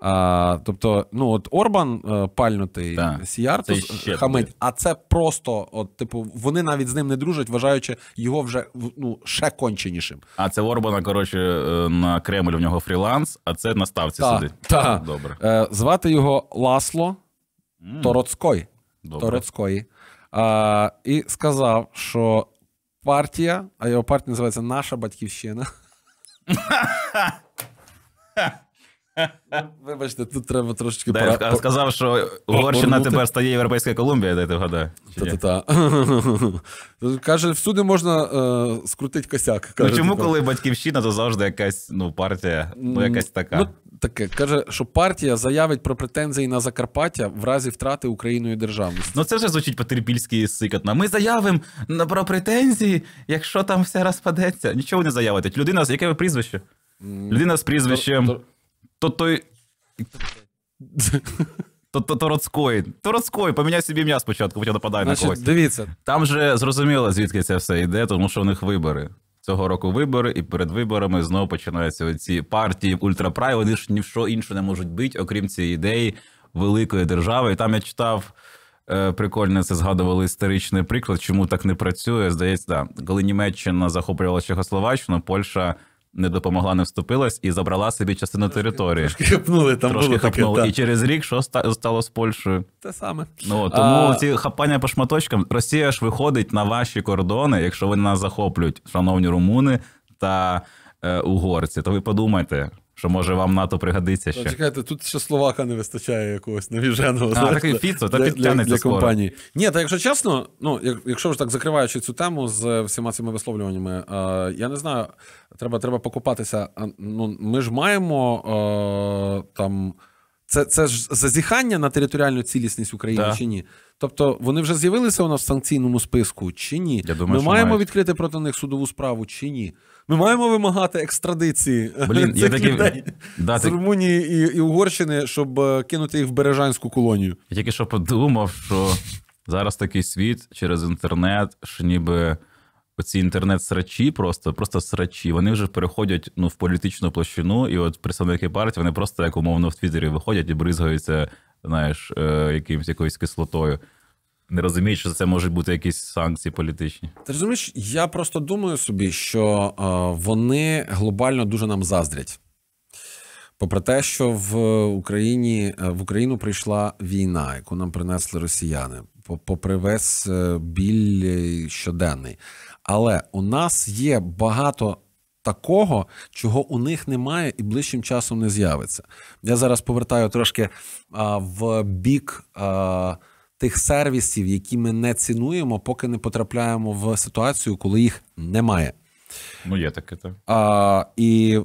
А, Тобто, ну от Орбан е, пальнутий да, Сіярто хамить, а це просто, от, типу, вони навіть з ним не дружать, вважаючи його вже ну, ще конченішим. А це Орбана, коротше, е, на Кремль у нього фріланс, а це на ставці та, сидить. Та. Добре. Е, Звати його Ласло mm. Тороцької. Добре. Тороцької. А, І сказав, що партія, а його партія називається Наша Батьківщина. Ну, вибачте, тут треба трошечки Да, я пора- ска- сказав, що Угорщина тепер стає Європейська Колумбія, дайте вгадаю. чи Каже, всюди можна е, скрутити косяк. Ну чому, типа. коли батьківщина, то завжди якась ну, партія, ну якась така. Ну, таке. Каже, що партія заявить про претензії на Закарпаття в разі втрати Україною державності. Ну це вже звучить потерпільський сикотно. Ми заявимо про претензії, якщо там все розпадеться. Нічого не заявити. Людина, яке ви прізвище? Людина з прізвищем Тор- то той... То, то Тороцкої. Тороцкої, поміняй собі ім'я спочатку, хоча нападай на когось. Дивіться. Там же зрозуміло, звідки це все йде, тому що у них вибори. Цього року вибори, і перед виборами знову починаються ці партії ультраправі. Вони ж ні в що інше не можуть бити, окрім цієї ідеї великої держави. І там я читав е, прикольно, це згадували історичний приклад, чому так не працює. Здається, да. коли Німеччина захоплювала Чехословаччину, Польща не допомогла, не вступилась і забрала собі частину території. Трошки хапнули, там Трошки було хапнули. Таке, та. І через рік що стало з Польщею? Те саме. Ну, Тому а... ці хапання по шматочкам Росія ж виходить на ваші кордони, якщо вони нас захоплюють, шановні румуни та е, угорці, то ви подумайте. Що може вам НАТО пригодиться ще. Чекайте, тут ще словака не вистачає якогось навіженого А, такий фіцо, та для, для, для компанії. Ні, та якщо чесно, ну якщо ж так закриваючи цю тему з всіма цими висловлюваннями, е, я не знаю, треба треба покупатися. Ну, Ми ж маємо е, там. Це це ж зазіхання на територіальну цілісність України да. чи ні? Тобто вони вже з'явилися у нас в санкційному списку чи ні? Я думаю, Ми маємо мають. відкрити проти них судову справу чи ні? Ми маємо вимагати екстрадиції е, Блін, я таким... да, з Румунії і і Угорщини, щоб е, кинути їх в Бережанську колонію. Я тільки що подумав, що зараз такий світ через інтернет, що ніби оці інтернет-срачі, просто просто срачі. Вони вже переходять ну, в політичну площину, і от представники партії вони просто як умовно в Твіттері виходять і бризгаються, знаєш, е, якимось якоюсь кислотою. Не розуміють, що це можуть бути якісь санкції політичні. Ти розумієш, я просто думаю собі, що е, вони глобально дуже нам заздрять. Попри те, що в Україні е, в Україну прийшла війна, яку нам принесли росіяни, попри весь е, біль е, щоденний. Але у нас є багато. Такого, чого у них немає, і ближчим часом не з'явиться. Я зараз повертаю трошки а, в бік а, тих сервісів, які ми не цінуємо, поки не потрапляємо в ситуацію, коли їх немає. Ну, є таке так. А, І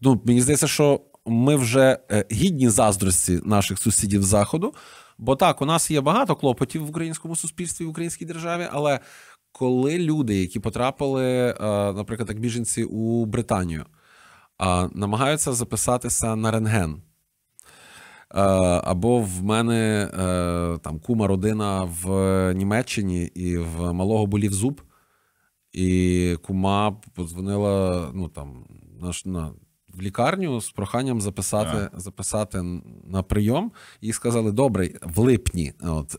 ну, мені здається, що ми вже е, гідні заздрості наших сусідів заходу. Бо так, у нас є багато клопотів в українському суспільстві, в українській державі, але коли люди, які потрапили, е, наприклад, як біженці у Британію, намагаються записатися на рентген. Е, або в мене е, там кума родина в Німеччині і в малого болів зуб, і кума подзвонила ну там наш на. В лікарню з проханням записати а. записати на прийом і сказали: добре, в липні. От.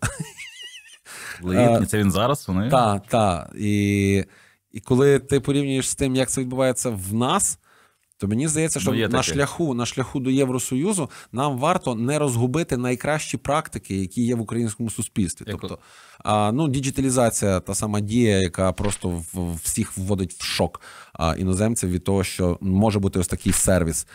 В липні е, це він зараз? Вони? Так, так. І, і коли ти порівнюєш з тим, як це відбувається в нас. То мені здається, що ну, на шляху на шляху до Євросоюзу нам варто не розгубити найкращі практики, які є в українському суспільстві. Як тобто, а, ну діджиталізація, та сама дія, яка просто в всіх вводить в шок іноземців від того, що може бути ось такий сервіс.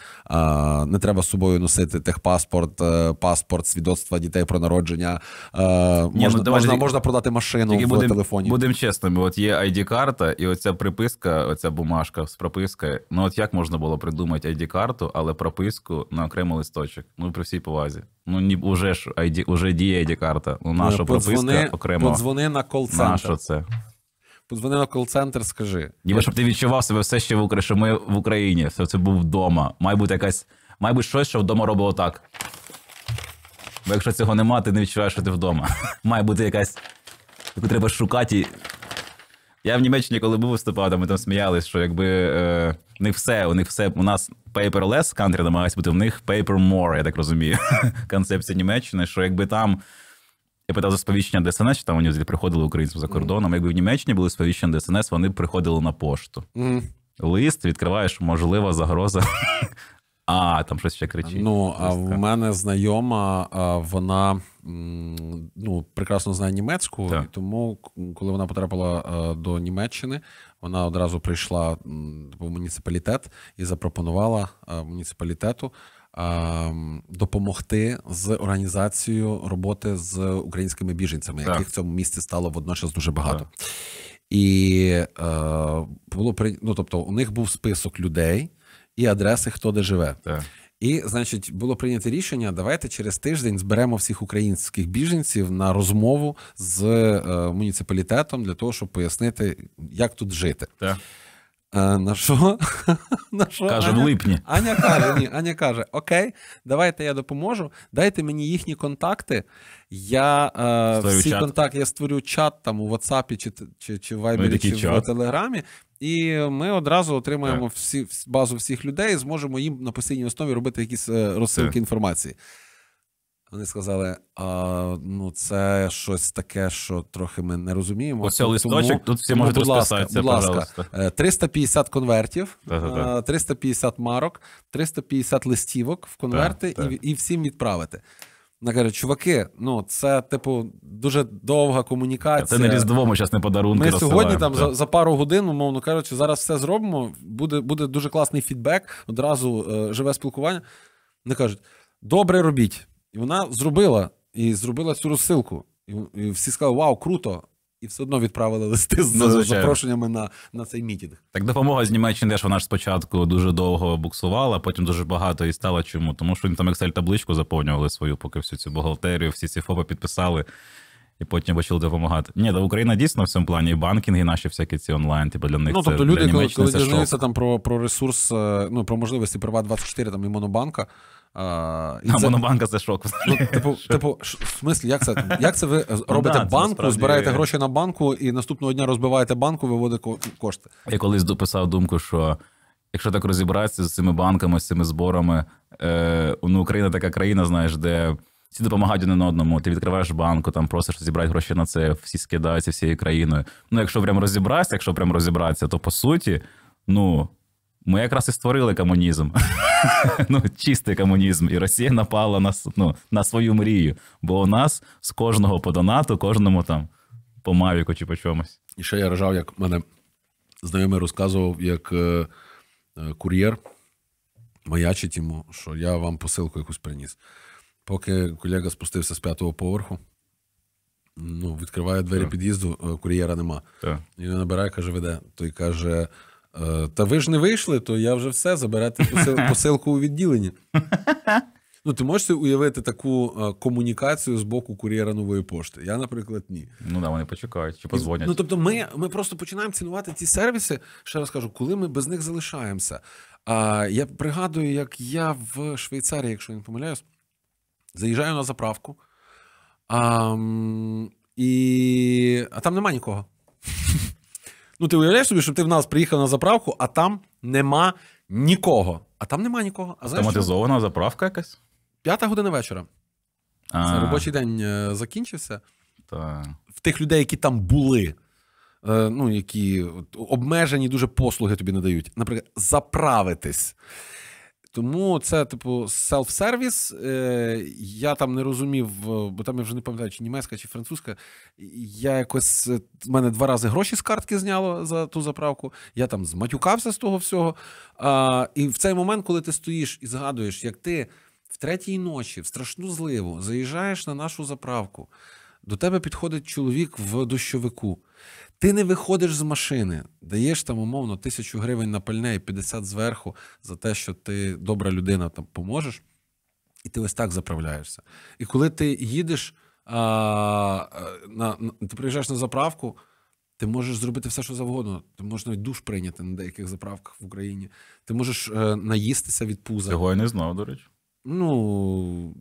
Не треба з собою носити техпаспорт, е, паспорт, свідоцтва дітей про народження. Можна Ні, ну, можна, тільки, можна продати машину в будем, телефоні. Будемо чесними, от є ID-карта, і оця приписка, оця бумажка з пропискою. Ну от як можна було придумати ID-карту, але прописку на окремий листочок. Ну при всій повазі. Ну ні, уже ж ID, уже діє ID-карта. Ну наша подзвони, прописка окремо. Подзвони на кол-центр. Наша це подзвони на кол-центр, скажи. Ніби щоб ти відчував себе все ще в Україні, що ми в Україні, що це був вдома. Має бути якась, має бути щось, що вдома робило так. Бо якщо цього нема, ти не відчуваєш, що ти вдома. Має бути якась, яку треба шукати. І... Я в Німеччині, коли був виступав, там, ми там сміялись, що якби е, не все, у них все у нас paperless country намагається бути, у них paper more, я так розумію. Концепція Німеччини, що якби там. Я питав за сповіщення ДСНС, чи там вони приходили українцям за кордоном. mm Якби в Німеччині були сповіщення ДСНС, вони б приходили на пошту. mm Лист відкриваєш, можлива загроза. А, там щось ще кричить. Ну, а в мене знайома, вона ну, прекрасно знає німецьку, так. і тому, коли вона потрапила е, до Німеччини, вона одразу прийшла в муніципалітет і запропонувала е, муніципалітету Ем, допомогти з організацією роботи з українськими біженцями, так. яких в цьому місці стало водночас дуже багато. Так. І е, було ну, тобто, у них був список людей і адреси, хто де живе. Так. І, значить, було прийнято рішення. Давайте через тиждень зберемо всіх українських біженців на розмову з е, муніципалітетом для того, щоб пояснити, як тут жити. Так. Е, на що? На що? Каже, Аня, в липні. Аня каже, ні, Аня каже: Окей, давайте я допоможу, дайте мені їхні контакти. Я е, всі чат. контакти, я створю чат там у WhatsApp чи чи, чи в Viber, чи чат. в Телеграмі, і ми одразу отримаємо всі, базу всіх людей, і зможемо їм на постійній основі робити якісь е, розсилки так. інформації. Вони сказали, а, ну це щось таке, що трохи ми не розуміємо. Ось листочок, тому, тут всі тому, можуть будь ласка, будь ласка, 350 е, конвертів, Да-да-да. 350 е, марок, 350 листівок в конверти І, і всім відправити. Вона каже, чуваки, ну це типу дуже довга комунікація. Це не різдво, ми зараз не подарунки. Ми сьогодні там за, за пару годин, умовно кажучи, зараз все зробимо. Буде буде дуже класний фідбек, одразу е, живе спілкування. Вони кажуть: добре робіть. І вона зробила і зробила цю розсилку. І, і всі сказали, вау, круто! І все одно відправили листи з ну, запрошеннями на на цей мітінг. Так допомога з Німеччини теж вона ж спочатку дуже довго буксувала, потім дуже багато і стала чому. Тому що вони там Excel-табличку заповнювали свою, поки всю цю бухгалтерію, всі ці ФОПи підписали. І потім почали допомагати. Ні, та Україна дійсно в цьому плані і банкінги, і наші всякі ці онлайн, типу для них Ну, тобто це, люди, для коли, коли дізналися там про про ресурс, е, ну про можливості Приват 24 там і Монобанка, а, і а це... Монобанка це шок. Ну, Типу, типу, в смислі, як це Як це ви е, ну робите ну, да, банку, насправді... збираєте гроші на банку і наступного дня розбиваєте банку, виводите кошти? Я колись дописав думку, що якщо так розібратися з цими банками, з цими зборами, е, ну Україна така країна, знаєш, де. Всі допомагають один одному, ти відкриваєш банку, там просиш зібрати гроші на це, всі скидаються всією країною. Ну, якщо прям розібратися, якщо прям розібратися, то по суті, ну ми якраз і створили комунізм, ну чистий комунізм, і Росія напала на ну, на свою мрію. Бо у нас з кожного по донату, кожному там по мавіку чи по чомусь. І ще я ражав, як мене знайомий розказував, як е, е, кур'єр маячить йому, що я вам посилку якусь приніс. Поки колега спустився з п'ятого поверху, ну, відкриває двері так. під'їзду, е, кур'єра нема. Так. І він набирає, каже, веде. Той каже. Е, та ви ж не вийшли, то я вже все забирати посилку у відділенні. Ну, ти можеш уявити таку е, комунікацію з боку кур'єра нової пошти? Я, наприклад, ні. Ну да, вони почекають чи позвонять. Ну тобто, ми ми просто починаємо цінувати ці сервіси. Ще раз кажу, коли ми без них залишаємося. А я пригадую, як я в Швейцарії, якщо я не помиляюсь, заїжджаю на заправку, а, і а там нема нікого. Ну, ти уявляєш собі, що ти в нас приїхав на заправку, а там нема нікого. А там нема нікого. А знаєш, заправка якась? П'ята година вечора. Це А, робочий день е, закінчився. та. В тих людей, які там були, е, ну які от обмежені дуже послуги тобі надають. Наприклад, заправитись. Тому це, типу, селф-сервіс. Я там не розумів, е, бо там я вже не пам'ятаю, чи німецька, чи французька. Я якось е, в мене два рази гроші з картки зняло за ту заправку. Я там зматюкався з того всього. І в цей момент, коли ти стоїш і згадуєш, як ти в третій ночі в страшну зливу заїжджаєш на нашу заправку, до тебе підходить чоловік в дощовику. Ти не виходиш з машини, даєш там умовно тисячу гривень на пальне і 50 зверху за те, що ти добра людина там поможеш, і ти ось так заправляєшся. І коли ти їдеш а, на, на ти приїжджаєш на заправку, ти можеш зробити все, що завгодно. Ти можеш навіть душ прийняти на деяких заправках в Україні. Ти можеш е, наїстися від пуза. Цього я не знав, до речі. Ну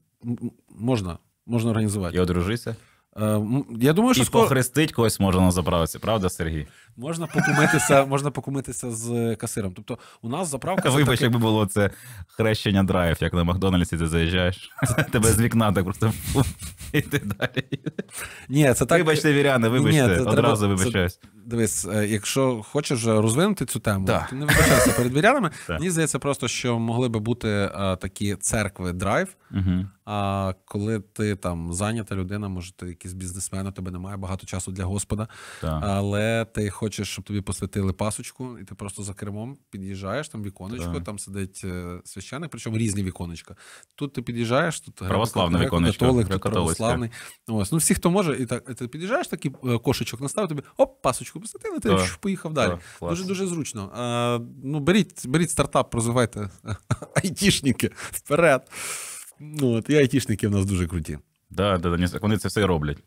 можна, можна організувати. І одружитися? Е, я думаю, що І скоро... похрестить когось Можна на правда, Сергій? можна покумитися, можна покумитися з касиром. Тобто, у нас заправка. Вибач, якби було це хрещення драйв, як на Макдональдсі ти заїжджаєш. Тебе з вікна так просто і далі. Ні, це так... Вибачте, віряни, вибачте, одразу вибачаюсь. Дивись, е, якщо хочеш розвинути цю тему, то не вибачайся перед вірянами. Мені здається, просто що могли би бути е, такі церкви драйв. А коли ти там зайнята людина, може, ти якийсь бізнесмен, у тебе немає багато часу для господа, але ти хочеш хочеш, щоб тобі посвятили пасочку, і ти просто за кермом під'їжджаєш, там віконечко, так. там сидить е, священик, причому різні віконечка. Тут ти під'їжджаєш, тут православне віконечко, католик, тут православний. Ось, ну всі, хто може, і так ти під'їжджаєш, такий е, кошечок наставив, тобі оп, пасочку посвятили, ти так. поїхав далі. дуже дуже зручно. А, е, ну, беріть, беріть стартап, розвивайте айтішники вперед. Ну, от І айтішники в нас дуже круті. Так, да, да, да, вони це все роблять.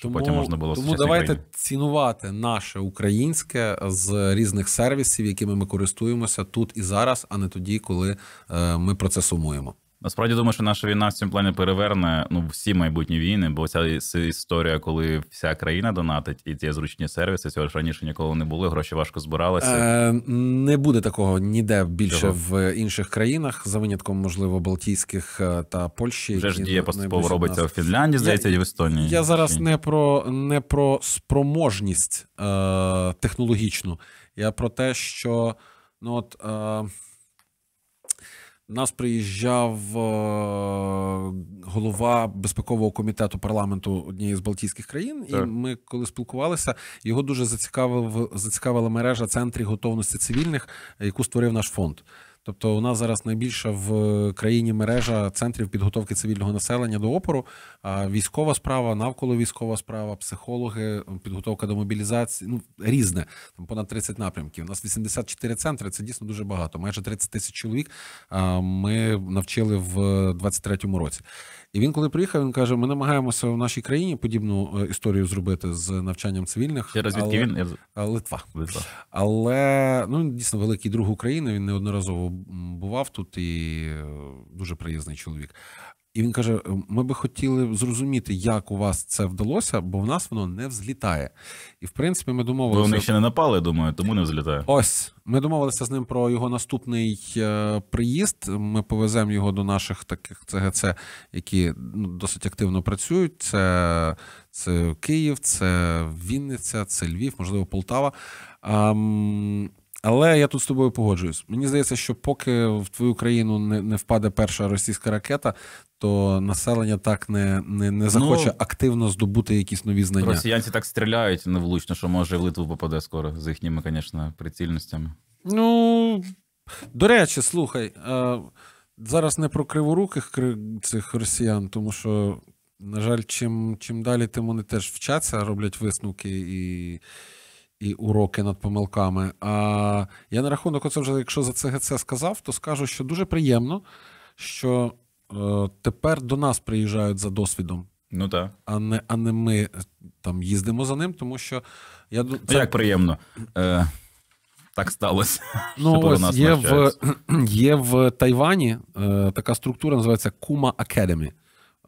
Щоб тому, потім можна було тому давайте країні. цінувати наше українське з різних сервісів, якими ми користуємося тут і зараз, а не тоді, коли е, ми про це сумуємо. Насправді думаю, що наша війна в цьому плані переверне ну всі майбутні війни, бо ця історія, коли вся країна донатить і ці зручні сервіси, цього ж раніше ніколи не були, гроші важко збиралися. Е, Не буде такого ніде більше Чого? в інших країнах, за винятком, можливо, Балтійських е, та Польщі. Вже ж діє поступово робиться в Фінляндії, здається, і в Естонії. Я зараз не про не про спроможність е, технологічну, я про те, що ну от. Е, нас приїжджав е, голова безпекового комітету парламенту однієї з Балтійських країн, так. і ми коли спілкувалися, його дуже зацікавив зацікавила мережа центрів готовності цивільних, яку створив наш фонд. Тобто, у нас зараз найбільша в е, країні мережа центрів підготовки цивільного населення до опору. А військова справа, навколо військова справа, психологи, підготовка до мобілізації ну різне. Там понад 30 напрямків. У нас 84 центри. Це дійсно дуже багато. Майже 30 тисяч чоловік. Ми навчили в 23-му е, році. І він, коли приїхав, він каже: ми намагаємося в нашій країні подібну е, історію зробити з навчанням цивільних. Я але... він? Литва. Литва. Але ну, він дійсно великий друг України, він неодноразово бував тут і е, дуже приязний чоловік. І він каже: «Е, ми би хотіли зрозуміти, як у вас це вдалося, бо в нас воно не взлітає. І в принципі, ми домовилися. вони ще не напали, думаю, тому не взлітає. Ось ми домовилися з ним про його наступний е, приїзд. Ми повеземо його до наших таких ЦГЦ, які ну, досить активно працюють. Це це Київ, це Вінниця, це Львів, можливо, Полтава. Але я тут з тобою погоджуюсь. Мені здається, що поки в твою країну не не впаде перша російська ракета, то населення так не не, не захоче ну, активно здобути якісь нові знання. Росіянці так стріляють невлучно, що може в Литву попаде скоро з їхніми, звісно, прицільностями. Ну до речі, слухай. Е, зараз не про криворуких цих росіян, тому що, на жаль, чим чим далі, тим вони теж вчаться, роблять висновки і і уроки над помилками. А я на рахунок, оце вже якщо за ЦГЦ сказав, то скажу, що дуже приємно, що е, тепер до нас приїжджають за досвідом. Ну так. А не а не ми е, там їздимо за ним, тому що я ну, це... як приємно. Е, Так сталося. Ну, що ось нас є в є в Тайвані е, така структура, називається Kuma Academy.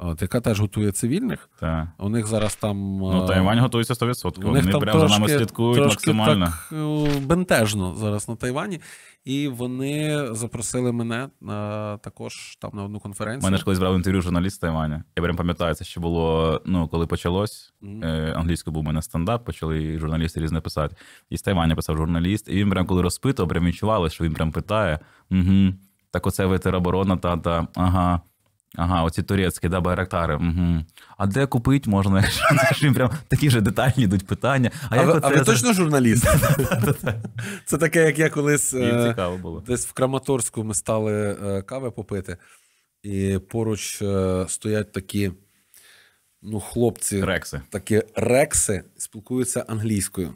От, яка теж готує цивільних. Так. У них зараз там. Ну, е, Тайвань готується 100%. У них вони прямо за нами слідкують трошки максимально. Так е, бентежно зараз на Тайвані. І вони запросили мене на, також там на одну конференцію. Мене ж колись брав інтерв'ю журналіст з Тайваня. Я прям пам'ятаю, це ще було, ну, коли почалось. Mm-hmm. Англійською був у мене стендап, почали журналісти різне писати. І з Тайваня писав журналіст. І він прям коли розпитував, прям відчувалося, що він прям питає: угу, так оце ви тероборона, та-та, ага. Ага, оці турецькі, да, байрактари. Угу. А де купити можна, прям такі ж детальні йдуть питання. А, а як ви, оце... а ви точно журналіст? Це таке, як я колись е, цікаво було. десь в Краматорську ми стали е, кави попити, і поруч е, стоять такі ну, хлопці, рекси. такі рекси, спілкуються англійською.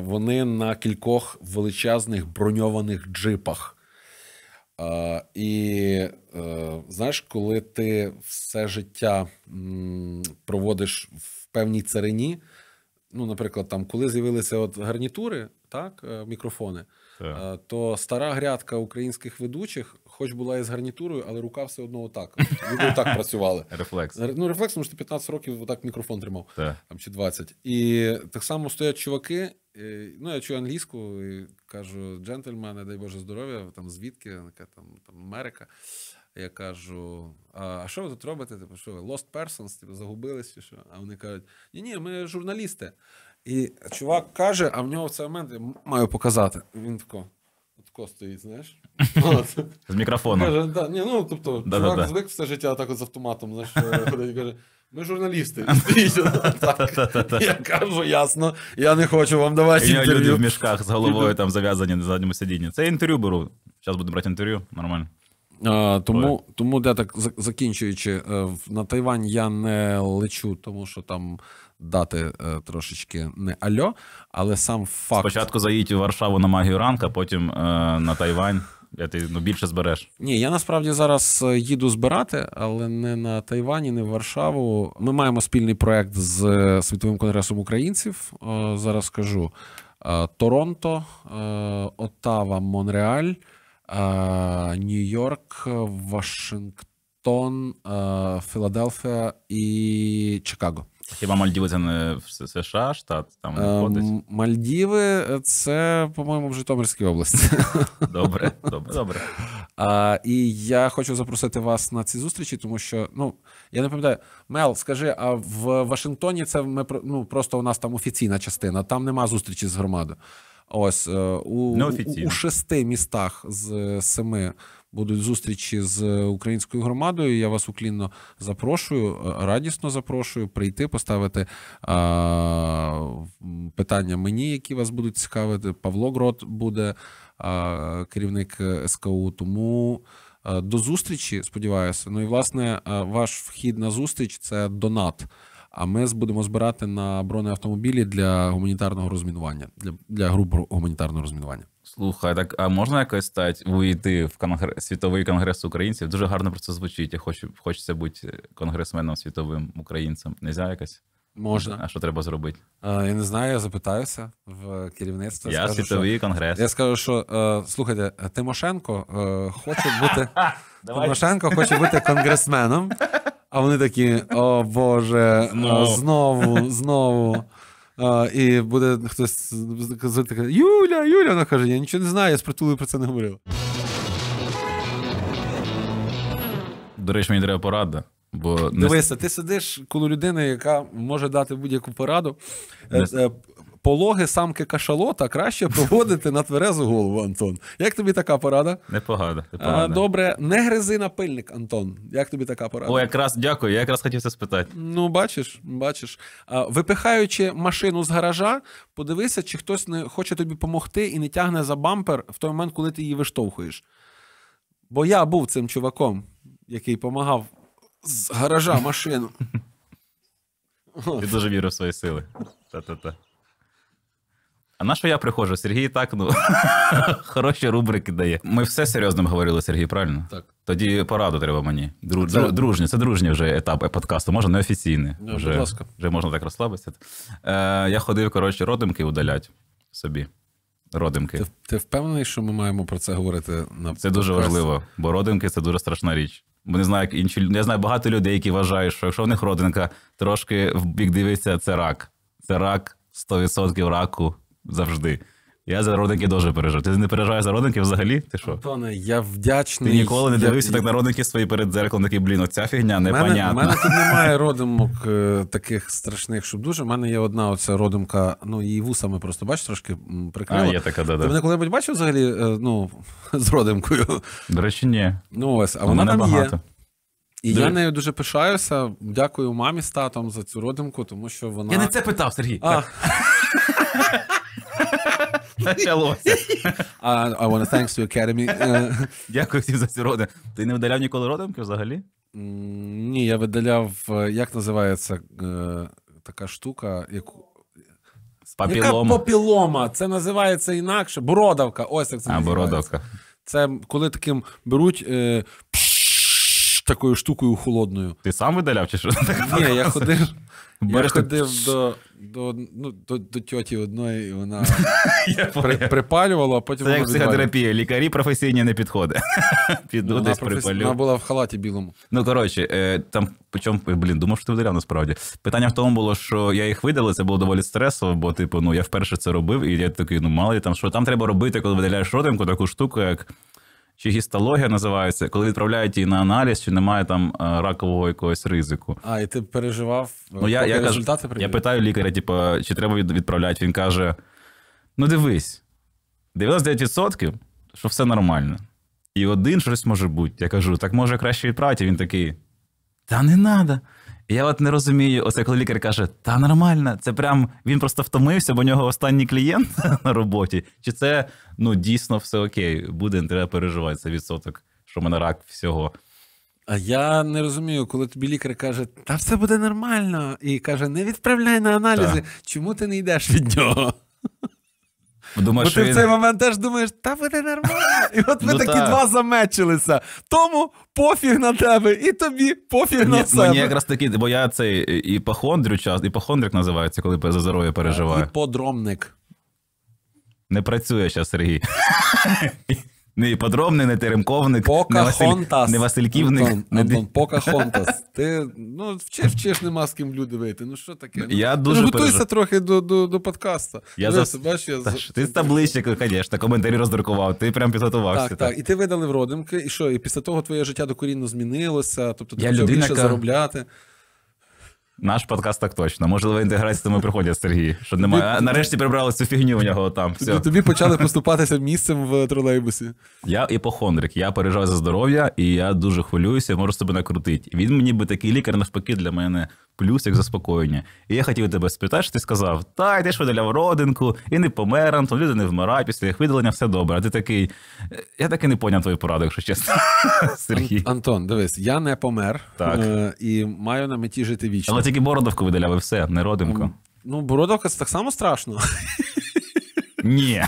Вони на кількох величезних броньованих джипах. І е, знаєш, коли ти все життя проводиш в певній царині, ну, наприклад, там, коли з'явилися от гарнітури, так, е, мікрофони, так. Е, то стара грядка українських ведучих, хоч була із гарнітурою, але рука все одно отак. Люди отак працювали. Рефлекс. Ну, рефлекс, тому що ти 15 років отак мікрофон тримав, так. там, чи 20. І так само стоять чуваки. Е, ну, я чую англійську і кажу: джентльмени, дай Боже здоров'я, там звідки? Яка там там Америка? Я кажу: а що ви тут робите? Типу, що ви Lost Persons, типу, загубились? що? А вони кажуть, ні, ні, ми журналісти. І чувак каже, а в нього в цей момент я маю показати. Він тако, тако стоїть, знаєш? З мікрофоном. Каже, да, ні, ну, тобто, чувак звик все життя так от з автоматом, знаєш, е, ходить, каже. Ми журналісти. Я кажу ясно, я не хочу вам давати інтерв'ю. люди в мішках з головою там зав'язані на задньому сидінні. Це інтерв'ю беру. Зараз буду брати інтерв'ю, нормально. А, тому, тому, де так закінчуючи, е, на Тайвань я не лечу, тому що там дати е, трошечки не альо, але сам факт. Спочатку заїдь у Варшаву на магію ранка, потім е, на Тайвань а ти ну, більше збереш? Ні, я насправді зараз е, їду збирати, але не на Тайвані, не в Варшаву. Ми маємо спільний проект з е, світовим конгресом українців. Е, зараз кажу Торонто, Отава, Монреаль, Нью-Йорк, Вашингтон, Філадельфія і Чикаго. Хіба Мальдіви це не США, штат там ем, не входить? Мальдіви це, по-моєму, в Житомирській області. Добре, добре, добре. А, І я хочу запросити вас на ці зустрічі, тому що ну я не пам'ятаю, Мел, скажи, а в Вашингтоні це ми ну, просто у нас там офіційна частина, там нема зустрічі з громадою. Ось е, у, у, у шести містах з семи будуть зустрічі з е, українською громадою. Я вас уклінно запрошую, е, радісно запрошую прийти, поставити а, е, питання мені, які вас будуть цікавити. Павло Грот буде а, керівник СКУ. Тому а, до зустрічі, сподіваюся. Ну і власне ваш вхід на зустріч це донат. А ми будемо збирати на бронеавтомобілі для гуманітарного розмінування, для для груп гуманітарного розмінування. Слухай, так а можна якось стати увійти в конгрес світовий конгрес українців? Дуже гарно про це звучить. Я хочу хочеться бути конгресменом світовим українцем. Нельзя якось? Можна. А що треба зробити? А, Я не знаю, я запитаюся в керівництво. Я скажу, світовий що... конгрес. Я скажу, що е, слухайте, Тимошенко е, хоче бути Тимошенко хоче бути конгресменом. А вони такі: о Боже, ну, знову, знову. знову. А, І буде хтось казати, Юля, Юля, вона каже, я нічого не знаю, я з притулою про це не говорила. До речі, мені треба порада. Дивися, не... ти сидиш коло людини, яка може дати будь-яку пораду. Не... Е, е, Пологи самки кашалота краще проводити на тверезу голову, Антон. Як тобі така порада? Непогано. Е, непогано. добре, не гризи напильник, Антон. Як тобі така порада? О, якраз дякую, я якраз хотів це спитати. Ну, бачиш, бачиш. випихаючи машину з гаража, подивися, чи хтось не хоче тобі допомогти і не тягне за бампер в той момент, коли ти її виштовхуєш. Бо я був цим чуваком, який допомагав з гаража машину. Ти дуже вірив в свої сили. Та-та-та. А на що я приходжу? Сергій так ну хороші рубрики дає. Ми все серйозно говорили, Сергій, правильно? Так. Тоді пораду треба мені. дружні, це дружні вже етап подкасту, може неофіційний. Не, ну, вже, Вже можна так розслабитися. Е, Я ходив, коротше, родимки удалять собі. Родимки. Ти, ти впевнений, що ми маємо про це говорити на Це дуже важливо, бо родимки це дуже страшна річ. Бо не знаю, як інші Я знаю багато людей, які вважають, що якщо в них родинка трошки в бік дивиться, це рак. Це рак 100% раку завжди. Я за родинки дуже пережив. Ти не переживаєш за родинки взагалі? Ти що? Антоне, я вдячний. Ти ніколи не дивився я... так на родинки свої перед зеркалом. такий, блін, оця фігня непонятна. У мене, мене тут немає родимок е, таких страшних, щоб дуже. У мене є одна оця родимка, ну її вусами просто бачиш, трошки прикрила. А, є така, да, да. Ти мене коли-небудь бачив взагалі е, ну, з родимкою? До речі, ні. Ну ось, а вона там багато. є. І Ди. я нею дуже пишаюся. Дякую мамі з татом за цю родинку, тому що вона. Я не це питав, Сергій. А. Так. Почалося. I want to thanks to Academy. Дякую всім за ці роди. Ти не видаляв ніколи родинки взагалі? Ні, я видаляв, е, як називається е, така штука, яку. Папілом. Яка попілома? Це називається інакше. Бородавка. Ось як це А, бородавка. Це коли таким беруть е, пш- такою штукою холодною. Ти сам видаляв чи що? Ні, я ходив. Я ходив до до, ну, до, до тьоті одної, і вона при, припалювала, а потім. Це як психотерапія. Лікарі професійні не підходять. Піду ну, Вона була в халаті білому. Ну, коротше, е, там причому, блін, думав, що ти вдаряв насправді. Питання в тому було, що я їх видалив, це було доволі стресово, бо, типу, ну я вперше це робив, і я такий, ну малий там, що там треба робити, коли видаляєш родинку, таку штуку, як чи гістологія називається, коли відправляють її на аналіз, чи немає там е, ракового якогось ризику. А, і ти переживав ну, я, е, я, результати я, я питаю лікаря, типу, чи треба відправляти. Він каже: ну дивись, 99%, що все нормально. І один щось може бути. Я кажу, так може краще відправити. Він такий: Та не треба. Я от не розумію, оце коли лікар каже, та нормально, це прям він просто втомився, бо у нього останній клієнт на роботі. Чи це ну дійсно все окей? Буде не треба переживати це відсоток, що в мене рак всього. А я не розумію, коли тобі лікар каже, та все буде нормально, і каже: не відправляй на аналізи, так. чому ти не йдеш від нього? Думаю, Бо ну, ти він... в цей момент теж думаєш, та буде нормально. І от ви ну, такі та. два замечилися. Тому пофіг на тебе, і тобі пофіг на себе. Мені якраз такі, бо я цей іпохондрю час, і похондрик називається, коли за здоров'я переживаю. І подромник. Не працює зараз, Сергій. Не іподробний, не Теремковник, не, Василь... не Васильківник. Антон, не... Покахонтас. Ти ну, вчиш вчеш нема з ким люди вийти. Ну що таке? Ну, я ну, дуже Готуйся трохи до до, до подкаста. Я Знаєш, за... бач, я... Та, ти з таблички, звісно, коментарі роздрукував, ти прям підготувався. Так, так, так. І ти видали в родимки, і що? І після того твоє життя докорінно змінилося, тобто ти почав людина, більше заробляти. Наш подкаст так точно. Можливо, інтеграція приходять Сергій, що немає. Нарешті прибрали цю фігню в нього там. Все. Тобі почали поступатися місцем в тролейбусі. Я іпохондрик, я переживаю за здоров'я, і я дуже хвилююся, можу себе накрутити. Він мені би такий лікар, навпаки, для мене плюс як заспокоєння. І я хотів тебе спитати, що ти сказав: та йдеш, видаляв родинку, і не помер, то люди не вмирають, після їх видалення все добре. А ти такий. «Е, я так і не поняв твою пораду, якщо чесно. Сергій. Антон, дивись, я не помер так. Е, і маю на меті жити вічно тільки Бородовку видаляв, і все, не родимко. Ну, Бородовка це так само страшно. Ні.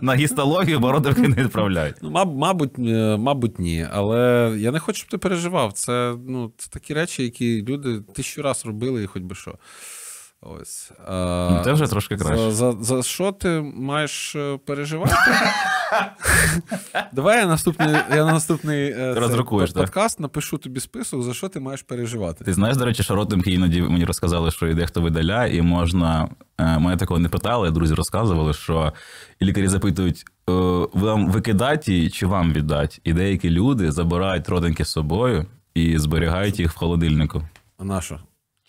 На гістологію бородавки не відправляють. Ну, Мабуть, е, мабуть, ні. Але я не хочу, щоб ти переживав. Це ну, це такі речі, які люди тисячу раз робили, і хоч би що. Ось. А, ну, Це вже трошки краще. За за, що ти маєш е, переживати? Давай я наступний я наступний е, Роздрукуєш, це, подкаст, напишу тобі список, за що ти маєш переживати. Ти знаєш, до речі, що родинки іноді мені розказали, що йде хто видаляє, і можна. Е, мене такого не питали, друзі розказували, що лікарі запитують: вам викидати чи вам віддати? І деякі люди забирають родинки з собою і зберігають їх в холодильнику. А на що?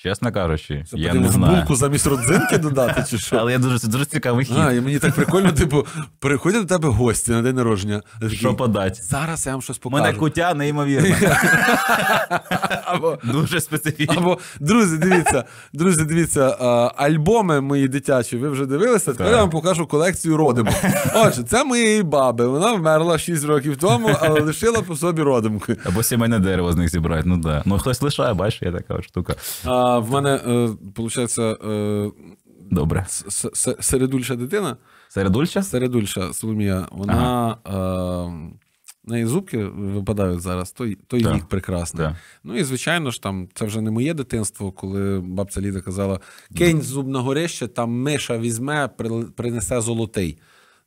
Чесно кажучи, Це я не знаю. булку замість родзинки додати, чи що? Але я дуже дуже цікавий хід. А, і Мені так прикольно, типу, приходять до тебе гості на день народження. Що подати? Зараз я вам щось покажу. Мене кутя неймовірно. Або Дуже специфічно. Або друзі, дивіться, друзі, дивіться, альбоми мої дитячі, ви вже дивилися, тепер я вам покажу колекцію родимок. Отже, це моєї баби. Вона вмерла 6 років тому, але лишила по собі родимки. Або сімейне дерево з них зібрати, ну так. Да. Ну хтось лишає, бачиш, я така штука. А, в мене, виходить, е, е, добре. Середульша дитина. Середульша? Середульша Соломія. Вона. Ага. Е, неї зубки випадають зараз, то той вік прекрасний. Да. Ну і звичайно ж, там це вже не моє дитинство, коли бабця Ліда казала: кинь зуб на горище, там миша візьме, принесе золотий.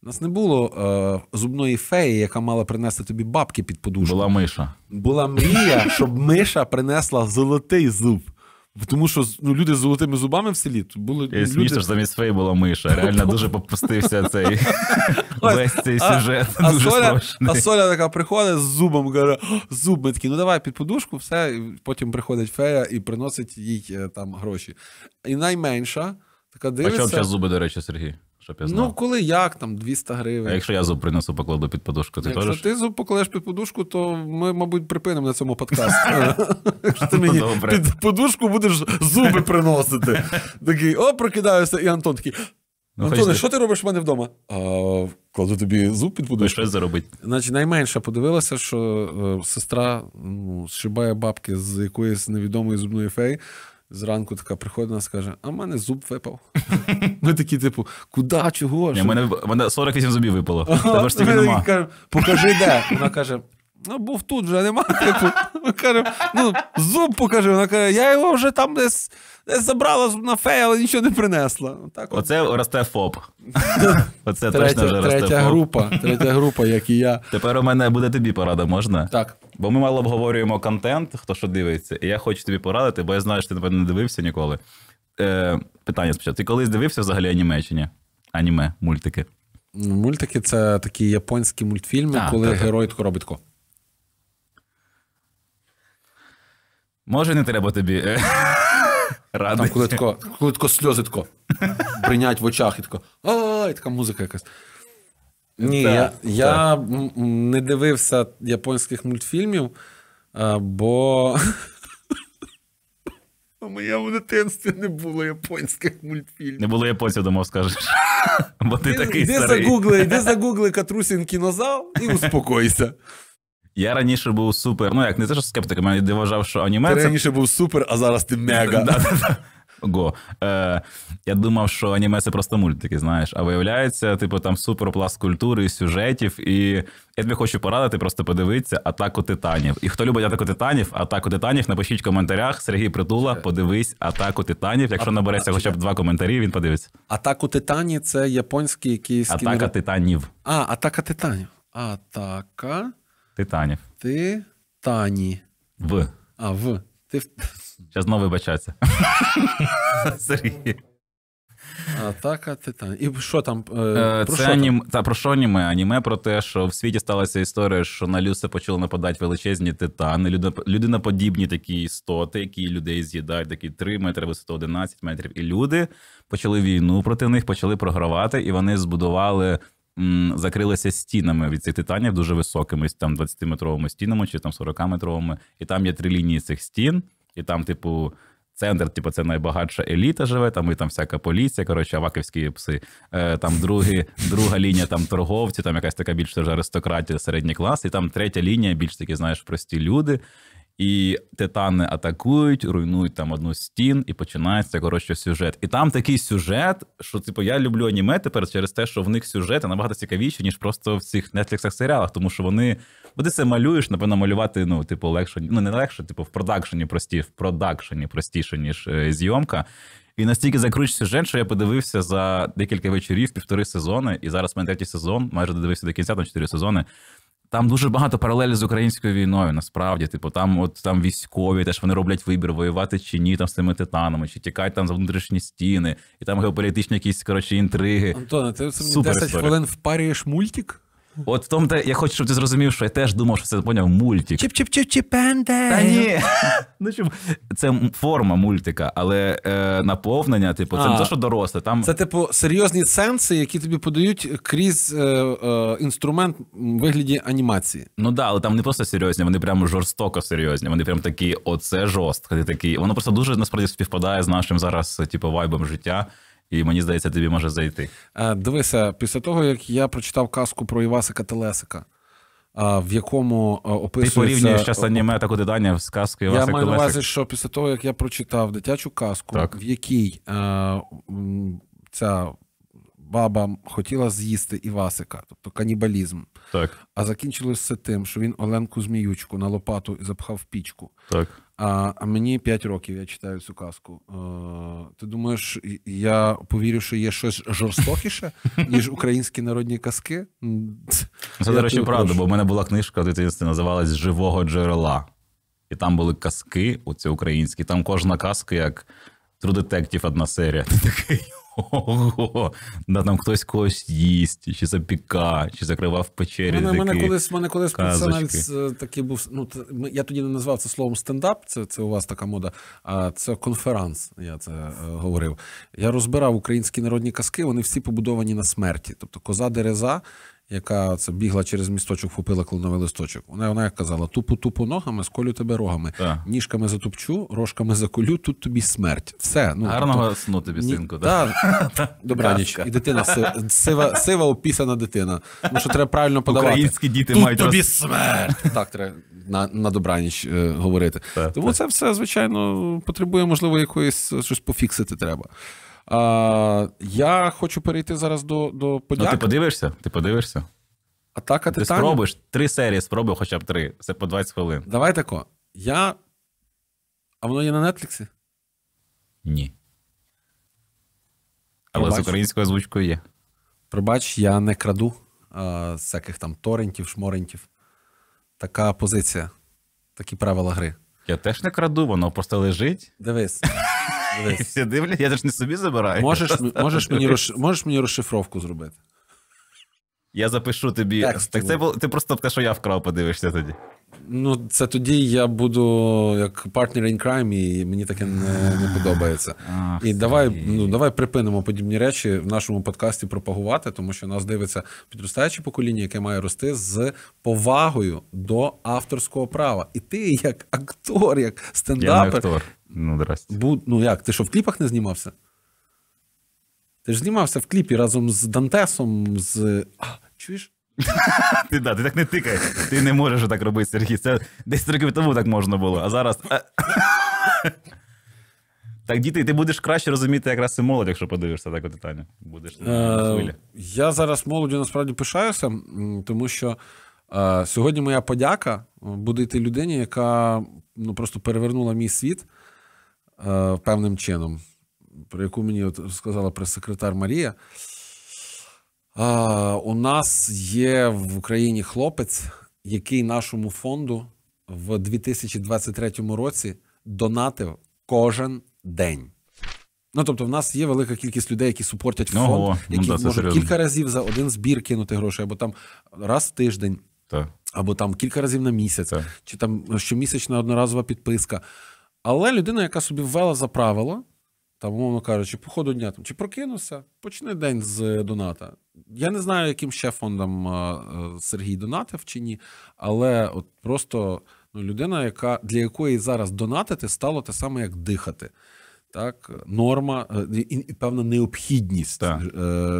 У Нас не було е, зубної феї, яка мала принести тобі бабки під подушку. Була миша. Була мрія, щоб миша принесла золотий зуб. Тому що ну, люди з золотими зубами в селі то були. І смішно, що замість фей була миша. Реально дуже попустився цей весь цей сюжет. А, дуже а, Соля, а Соля така приходить з зубом, каже, зуб ми такі, ну давай під подушку, все. І потім приходить фея і приносить їй е, там гроші. І найменша така дивиться. А що чого зуби, до речі, Сергій? щоб я ну, знав. Ну, коли як, там 200 гривень. А якщо я зуб принесу покладу під подушку, ти теж? Якщо ти зуб покладеш під подушку, то ми, мабуть, припинимо на цьому подкаст. ти мені під подушку будеш зуби приносити. Такий, о, прокидаюся, і Антон такий. Ну, Антоне, що ти робиш в мене вдома? А, Кладу тобі зуб під подушку. Що заробити? Значить, найменше подивилася, що е, сестра ну, сшибає бабки з якоїсь невідомої зубної феї. Зранку така приходить нас скаже: а в мене зуб випав. Ми такі, типу, куди, чого? У мене 48 зубів випало. Покажи де. Вона каже: Ну, був тут вже нема. Типу. Каже, ну, зуб покажи. Вона каже, я його вже там десь, десь забрала на фей, але нічого не принесла. Ну, так от. Оце росте ФОП. Оце третя, точно вже росте ФОП. група, третя група, як і я. Тепер у мене буде тобі порада, можна? Так. Бо ми мало обговорюємо контент, хто що дивиться. І я хочу тобі порадити, бо я знаю, що ти напевно не дивився ніколи. Е, Питання спочатку. Ти колись дивився взагалі анімечення? Аніме, мультики? Ну, мультики це такі японські мультфільми, А, коли так, так. герой робить тако. Може, не треба тобі радити. Е? Там коли тако, коли тако сльози тако прийнять в очах і тако, ай, така музика якась. Ні, так, я так. я не дивився японських мультфільмів, бо у моєму дитинстві не було японських мультфільмів. Не було японців, думав, скажеш. Бо ти, ти такий. Іди загугли, іди загугли Катрусін кінозал і успокойся. Я раніше був супер. Ну як не те, що скептиком, я не вважав, що аніме. Ти це... раніше був супер, а зараз ти мега. Го. Е, Я думав, що аніме це просто мультики, знаєш. А виявляється, типу, там суперпласт культури, і сюжетів. І я тобі хочу порадити, просто подивитися атаку титанів. І хто любить атаку титанів, атаку титанів, напишіть в коментарях. Сергій Притула, подивись атаку титанів. Якщо набереться хоча б два коментарі, він подивиться. Атаку титанів це японський якийсь. Атака титанів. А, атака титанів. Атака. Титанів. Ти тані. В. А, в. Ти Зараз знову вибачаться. Атака Титанів. І що там? Е, е про Це що анім... Та, про що аніме? Аніме про те, що в світі сталася історія, що на Люси почали нападати величезні титани, людиноподібні такі істоти, які людей з'їдають, такі 3 метри, висоту, 11 метрів. І люди почали війну проти них, почали програвати, і вони збудували закрилися стінами від цих титанів дуже високими, там 20-метровими стінами чи там 40-метровими. І там є три лінії цих стін, і там, типу. Центр, типу, це найбагатша еліта живе, там і там всяка поліція, коротше, аваківські пси. Е, там другі, друга лінія, там торговці, там якась така більш теж аристократія, середній клас, і там третя лінія, більш такі, знаєш, прості люди. І титани атакують, руйнують там одну стін, і починається коротше сюжет. І там такий сюжет, що типу я люблю аніме тепер через те, що в них сюжети набагато цікавіші, ніж просто в цих нетфліксах серіалах, тому що вони бо ти це малюєш, напевно, малювати ну, типу, легше, ну не легше, типу в продакшені прості, в продакшені простіше, ніж е, зйомка. І настільки закручує сюжет, що я подивився за декілька вечорів, півтори сезони, і зараз в мене третій сезон, майже додивився до кінця, там чотири сезони. Там дуже багато паралелі з українською війною. Насправді, типу, там от там військові, теж вони роблять вибір воювати чи ні, там з цими титанами, чи тікають там за внутрішні стіни, і там геополітичні якісь коротше інтриги. Антоне, ти 10 хвилин впарюєш мультик? От в тому те, я хочу, щоб ти зрозумів, що я теж думав, що це поняв мультик. чіп чіп чіп чіпенде Та ні. ну чому? Це форма мультика, але е, наповнення, типу, це А. не те, що доросле. Там Це, типу, серйозні сенси, які тобі подають крізь е, е, інструмент в вигляді анімації. Ну да, але там не просто серйозні, вони прям жорстоко серйозні. Вони прям такі, оце жорстко. Ти такий. Воно просто дуже насправді співпадає з нашим зараз, типу, вайбом життя. І мені здається, тобі може зайти. Е, дивися, після того, як я прочитав казку про Івасика Телесика, е, в якому е, описується... Ти порівнюєш час аніме та куди з казкою Івасика Я маю на увазі, що після того, як я прочитав дитячу казку, так. в якій е, ця баба хотіла з'їсти Івасика, тобто канібалізм. Так. А закінчилось все тим, що він Оленку Зміючку на лопату запхав в пічку. Так. А мені 5 років я читаю цю казку. Ти думаєш, я повірю, що є щось жорстокіше, ніж українські народні казки? Це, до речі, правда, бо в мене була книжка, в дитинстві називалась живого джерела. І там були казки, оці українські, там кожна казка як трудетектів одна серія. Ти такий. Ого, да там хтось когось їсть, чи запіка, чи закривав печері. У мене колись мене колись пенсіональс е, такий був. Ну я тоді не назвав це словом стендап. Це це у вас така мода, а це конферанс. Я це е, говорив. Я розбирав українські народні казки. Вони всі побудовані на смерті, тобто коза дереза яка це бігла через місточок, купила клоновий листочок. Вона вона як казала: тупу-тупу ногами, сколю тебе рогами, так. ніжками затупчу, рожками заколю, тут тобі смерть. Все. Ну, Гарного тобто, сну тобі, синку, ні... так? Да. Добраніч. І дитина сива, сива опісана дитина. Ну що треба правильно подавати. Українські діти тут мають тобі роз... смерть. Так, треба на на добраніч е, говорити. Так, Тому так. це все, звичайно, потребує, можливо, якоїсь щось пофіксити треба. А, Я хочу перейти зараз до до подяки. Ну, ти подивишся? Ти подивишся? Атака Ти Титанів? спробуєш три серії, спробуй хоча б три. Це по 20 хвилин. Давай тако. Я. А воно є на Нетфліксі? Ні. Але Пробач. з українською озвучкою є. Пробач, я не краду а, всяких там торентів, шморентів. Така позиція, такі правила гри. Я теж не краду, воно просто лежить. Дивись. Всі дивляться, я ж не собі забираю. Можеш можеш, мені розш... можеш мені розшифровку зробити. Я запишу тобі. Так, так це було ти просто те, що я вкрав, подивишся тоді. Ну, це тоді я буду як партнер in crime, і мені таке не не подобається. Ах, і давай ну, давай припинимо подібні речі в нашому подкасті пропагувати, тому що нас дивиться підростаюче покоління, яке має рости з повагою до авторського права. І ти, як актор, як стендапер, актор. Ну, здрасте. Бу... Ну як? Ти що в кліпах не знімався? Ти ж знімався в кліпі разом з Дантесом, з. А, чуєш? Ти, да, ти так не тикаєш, Ти не можеш так робити, Сергій. Це 10 років тому так можна було, а зараз. Е. Так, діти, ти будеш краще розуміти якраз і молодь, якщо подивишся таке питання. Будеш на е, хвилі. я зараз молоддю насправді пишаюся, тому що е, сьогодні моя подяка е, буде йти людині, яка ну, просто перевернула мій світ. Е, певним чином, про яку мені от сказала прес-секретар Марія. Е, у нас є в Україні хлопець, який нашому фонду в 2023 році донатив кожен день. Ну, тобто, в нас є велика кількість людей, які супортять фонд, Ого, ну які да, можуть серйозно. кілька разів за один збір кинути гроші, або там раз в тиждень, так. або там кілька разів на місяць, так. чи там щомісячна одноразова підписка. Але людина, яка собі ввела за правило, там, умовно кажучи, по ходу дня там, чи прокинувся, почни день з е, доната. Я не знаю, яким ще фондом е, е, Сергій донатив чи ні, але от просто ну, людина, яка для якої зараз донатити стало те саме, як дихати. Так, норма і, і певна необхідність так.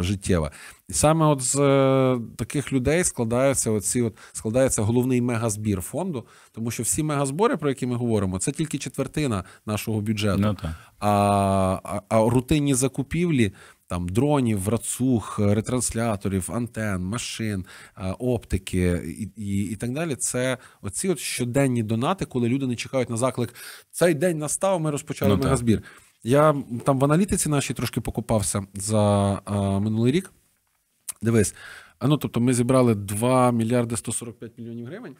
життєва. І саме от з е, таких людей складаються оці от складається головний мегазбір фонду, тому що всі мегазбори, про які ми говоримо, це тільки четвертина нашого бюджету. No, ну, а, а, а рутинні закупівлі. Там дронів, рацух, ретрансляторів, антен, машин, е, оптики і, і і, так далі. Це оці от щоденні донати, коли люди не чекають на заклик. Цей день настав. Ми розпочали ну, мегазбір. Я там в аналітиці нашій трошки покупався за а, е, минулий рік. Дивись, ну тобто ми зібрали 2 мільярди 145 мільйонів гривень.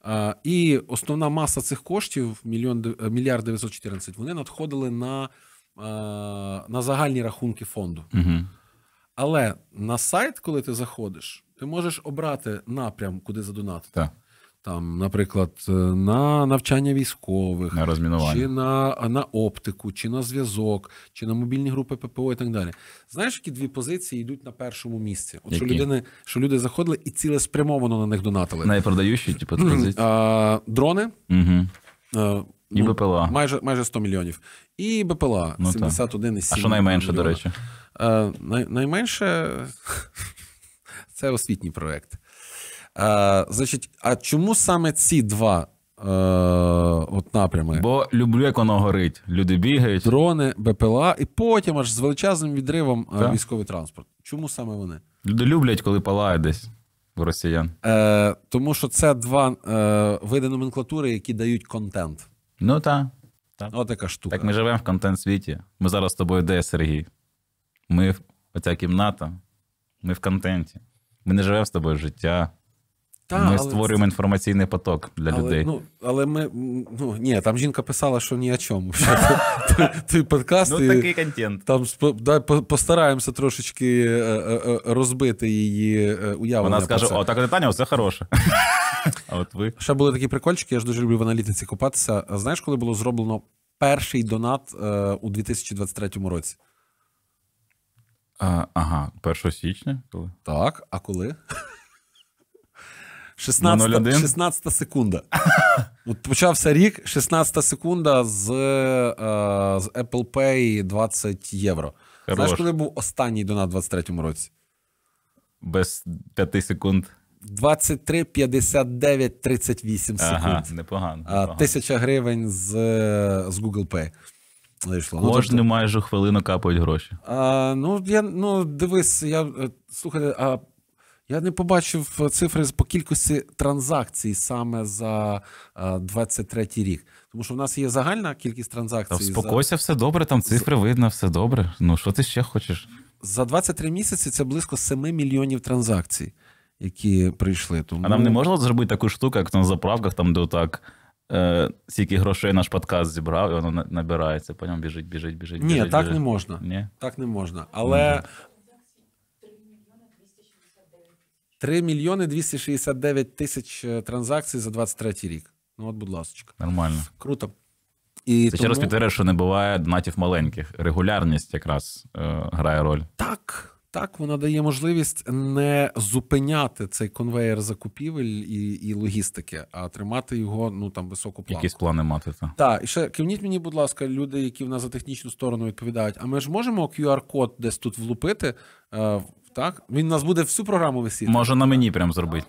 А, і основна маса цих коштів, мільйон е, мільярд 914, вони надходили на а, на загальні рахунки фонду. Угу. Але на сайт, коли ти заходиш, ти можеш обрати напрям, куди задонатити. Так там, наприклад, е, на навчання військових, на розмінування. чи на на оптику, чи на зв'язок, чи на мобільні групи ППО і так далі. Знаєш, які дві позиції йдуть на першому місці? От що людини, що люди заходили і цілеспрямовано на них донатили. Найпродаючі типу, позиції? дрони. Угу. А, і БПЛА. Майже майже 100 мільйонів. І БПЛА ну, 71,7. А що найменше, мільйона. до речі? А, е, най, найменше це освітній проект. Е, значить, а чому саме ці два е, от напрями? Бо люблю, як воно горить. Люди бігають. Дрони, БПЛА, і потім аж з величезним відривом е, Так. військовий транспорт. Чому саме вони? Люди люблять, коли палає десь у росіян. Е, тому що це два е, види номенклатури, які дають контент. Ну так. Ну, така штука. Так ми живемо в контент світі. Ми зараз з тобою де, Сергій? Ми в- оця кімната, ми в контенті. Ми не живемо з тобою життя. Та, Ми але створюємо це... інформаційний поток для але, людей. Ну, Але ми ну ні, там жінка писала, що ні о чому. Той подкаст. Ну, такий контент. Там постараємося трошечки е, е, е, розбити її уявлення. Вона скаже: о, так Таня, все хороше. А от ви. Ще були такі прикольчики, я ж дуже люблю в аналітиці купатися. Знаєш, коли було зроблено перший донат у 2023 році? А, Ага, 1 січня? коли? Так, а коли? 16 секунда. От Почався рік, 16 секунда з е, з Apple Pay 20 євро. Хорош. Знаєш, коли був останній донат у 23-му році? Без 5 секунд. 23, 59, 38 ага, секунд. Непогано. непогано. Тисяча гривень з е, з Google Pay. Вийшло. Ну, Кожну ну, тобто, майже хвилину капають гроші. А, Ну я ну дивись, я е, Слухай, а я не побачив е, цифри по кількості транзакцій саме за 23 е, рік. Тому що в нас є загальна кількість транзакцій. Спокойся, за... все добре, там цифри видно, все добре. Ну що ти ще хочеш? За 23 місяці це близько 7 мільйонів транзакцій, які прийшли. Тому... А нам не можна зробити таку штуку, як на заправках, там де так. Е, стільки грошей наш подкаст зібрав, і воно набирається. По ньому біжить, біжить, біжить. Ні, біжить, так біжить. не можна. Ні? Так не можна. Але 3 мільйони 269 тисяч е, транзакцій за 23 рік. Ну, от, будь ласка. Нормально. Круто. І Це тому... ще раз підтверджує, що не буває донатів маленьких. Регулярність якраз е, грає роль. Так. Так, вона дає можливість не зупиняти цей конвеєр закупівель і і логістики, а тримати його ну там високу планку. Якісь плани мати так. Так, і ще кивніть мені, будь ласка, люди, які в нас за технічну сторону відповідають. А ми ж можемо QR-код десь тут влупити е, так? Він у нас буде всю програму висіти. Може на мені прям зробити.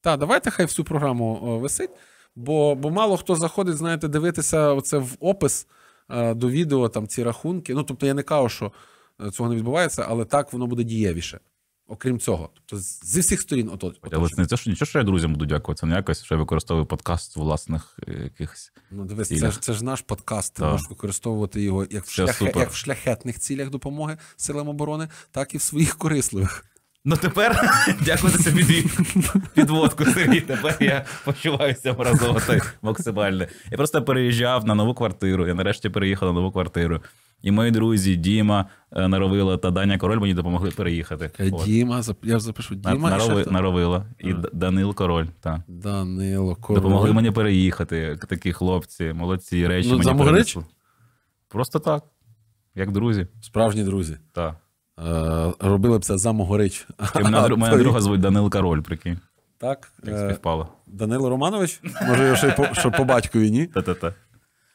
Так, давайте хай всю програму е, висить, бо бо мало хто заходить, знаєте, дивитися оце в опис е, до відео, там ці рахунки. Ну, тобто я не кажу, що е, цього не відбувається, але так воно буде дієвіше. Окрім цього, тобто зі всіх сторін отож. Але це не те, що нічого, що я друзям буду дякувати. Це не якось, що я використовую подкаст власних е, якихось. Ну, дивись, цілях. це ж це ж наш подкаст. Ти можеш використовувати його як в шляхе, як в шляхетних цілях допомоги силам оборони, так і в своїх корисливих. Ну тепер дякую за цю підводку. Сергій. Тепер я почуваюся образоти максимально. Я просто переїжджав на нову квартиру. Я нарешті переїхав на нову квартиру. І мої друзі Діма е, Наровила та Даня Король мені допомогли переїхати. Е, Діма, я запишу Діма. Нарови, і Наровила і а. Е. Данил Король. так. Данило Король. Допомогли мені переїхати. Такі хлопці, молодці, речі ну, мені перенесли. Просто так. Як друзі. Справжні друзі. Так. Е, робили б це за Могорич. Моя друга звуть Данил Король, прикинь. Так. Як співпало. Данило Романович? Може, що ще по батькові, ні? Та-та-та.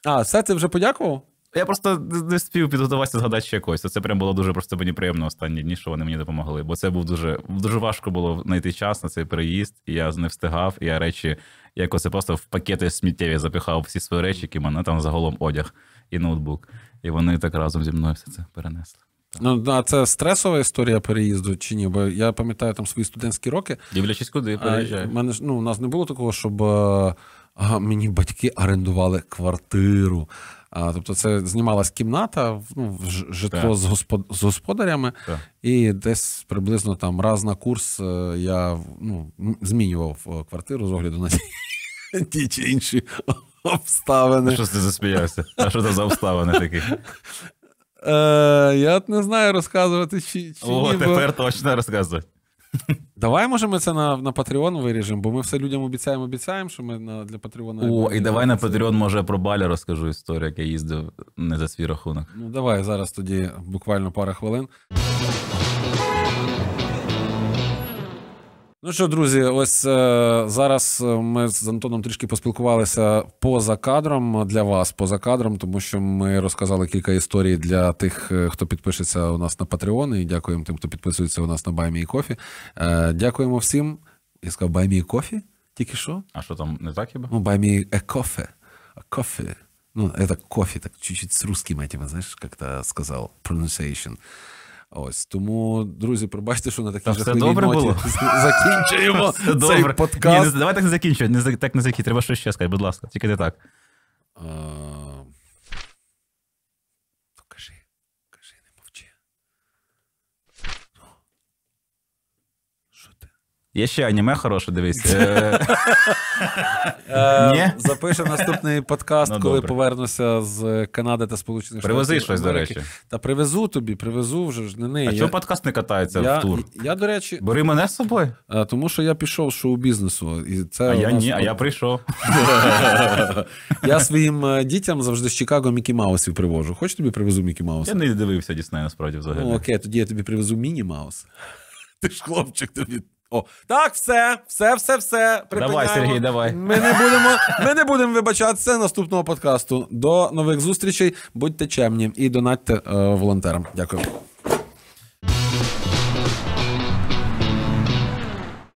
А, все це вже подякував? Я просто не спів підготуватися згадати ще якось. Це прям було дуже просто мені приємно останні дні, що вони мені допомогли. Бо це був дуже дуже важко було знайти час на цей переїзд, і я не встигав. І я речі, якось просто в пакети сміттєві запихав всі свої речі, які мене там загалом одяг і ноутбук. І вони так разом зі мною все це перенесли. Ну, а це стресова історія переїзду чи ні? Бо я пам'ятаю там свої студентські роки. Дивлячись, куди переїжджає. Мене ну, у нас не було такого, щоб а, мені батьки орендували квартиру. А, Тобто, це знімалась кімната, ну, житло так. з господарями, так. і десь приблизно там раз на курс е, я ну, змінював е, квартиру з огляду на ті чи інші обставини. А Що ти засміявся? А що це за обставини такі? Е, Я не знаю розказувати чи. чи О, ні, тепер бо... точно розказувати. Давай може ми це на на Patreon виріжемо, бо ми все людям обіцяємо, обіцяємо, що ми на, для Патреона. О, і давай на Patreon, може про Баля розкажу історію, як я їздив не за свій рахунок. Ну давай зараз тоді буквально пара хвилин. Ну що, друзі, ось е, зараз е, ми з Антоном трішки поспілкувалися поза кадром для вас, поза кадром, тому що ми розказали кілька історій для тих, е, хто підпишеться у нас на Patreon, і дякуємо тим, хто підписується у нас на Баймі Кофі. Е, дякуємо всім. Я сказав Баймі Кофі? Тільки що? А що там не так хіба? Ну, Баймі і кофе. Кофе. Ну, это кофе, так чуть-чуть с русским этим, знаешь, как-то сказал, pronunciation. Ось тому, друзі, пробачте, що на такій жахливій добре ноті було. закінчуємо все цей подкаст. Ні, Давай так не закінчуй, не так не закінчуй. Треба щось ще сказати, будь ласка, тільки не так. А... Є ще аніме хороше, дивись. Е, е, запишу наступний подкаст, ну, коли повернуся з Канади та Сполучених Штатів. Привези щось, до речі. Та привезу тобі, привезу вже ж не неї. А чого подкаст не катається в тур? Я, до речі, бери мене з собою. Е, тому що я пішов з шоу-бізнесу. А я ні, а я прийшов. Я своїм дітям завжди з Чикаго Мікі Маусів привожу. Хочеш тобі привезу Мікі Мауса? Я не дивився Дісней, насправді взагалі. Ну окей, тоді я тобі привезу Міні Маус. Ти ж хлопчик тобі. О, так, все, все, все, все. Припиняємо. Давай, Сергій, давай. Ми не будемо ми не будемо вибачатися наступного подкасту. До нових зустрічей. Будьте чемні і донатьте е, волонтерам. Дякую.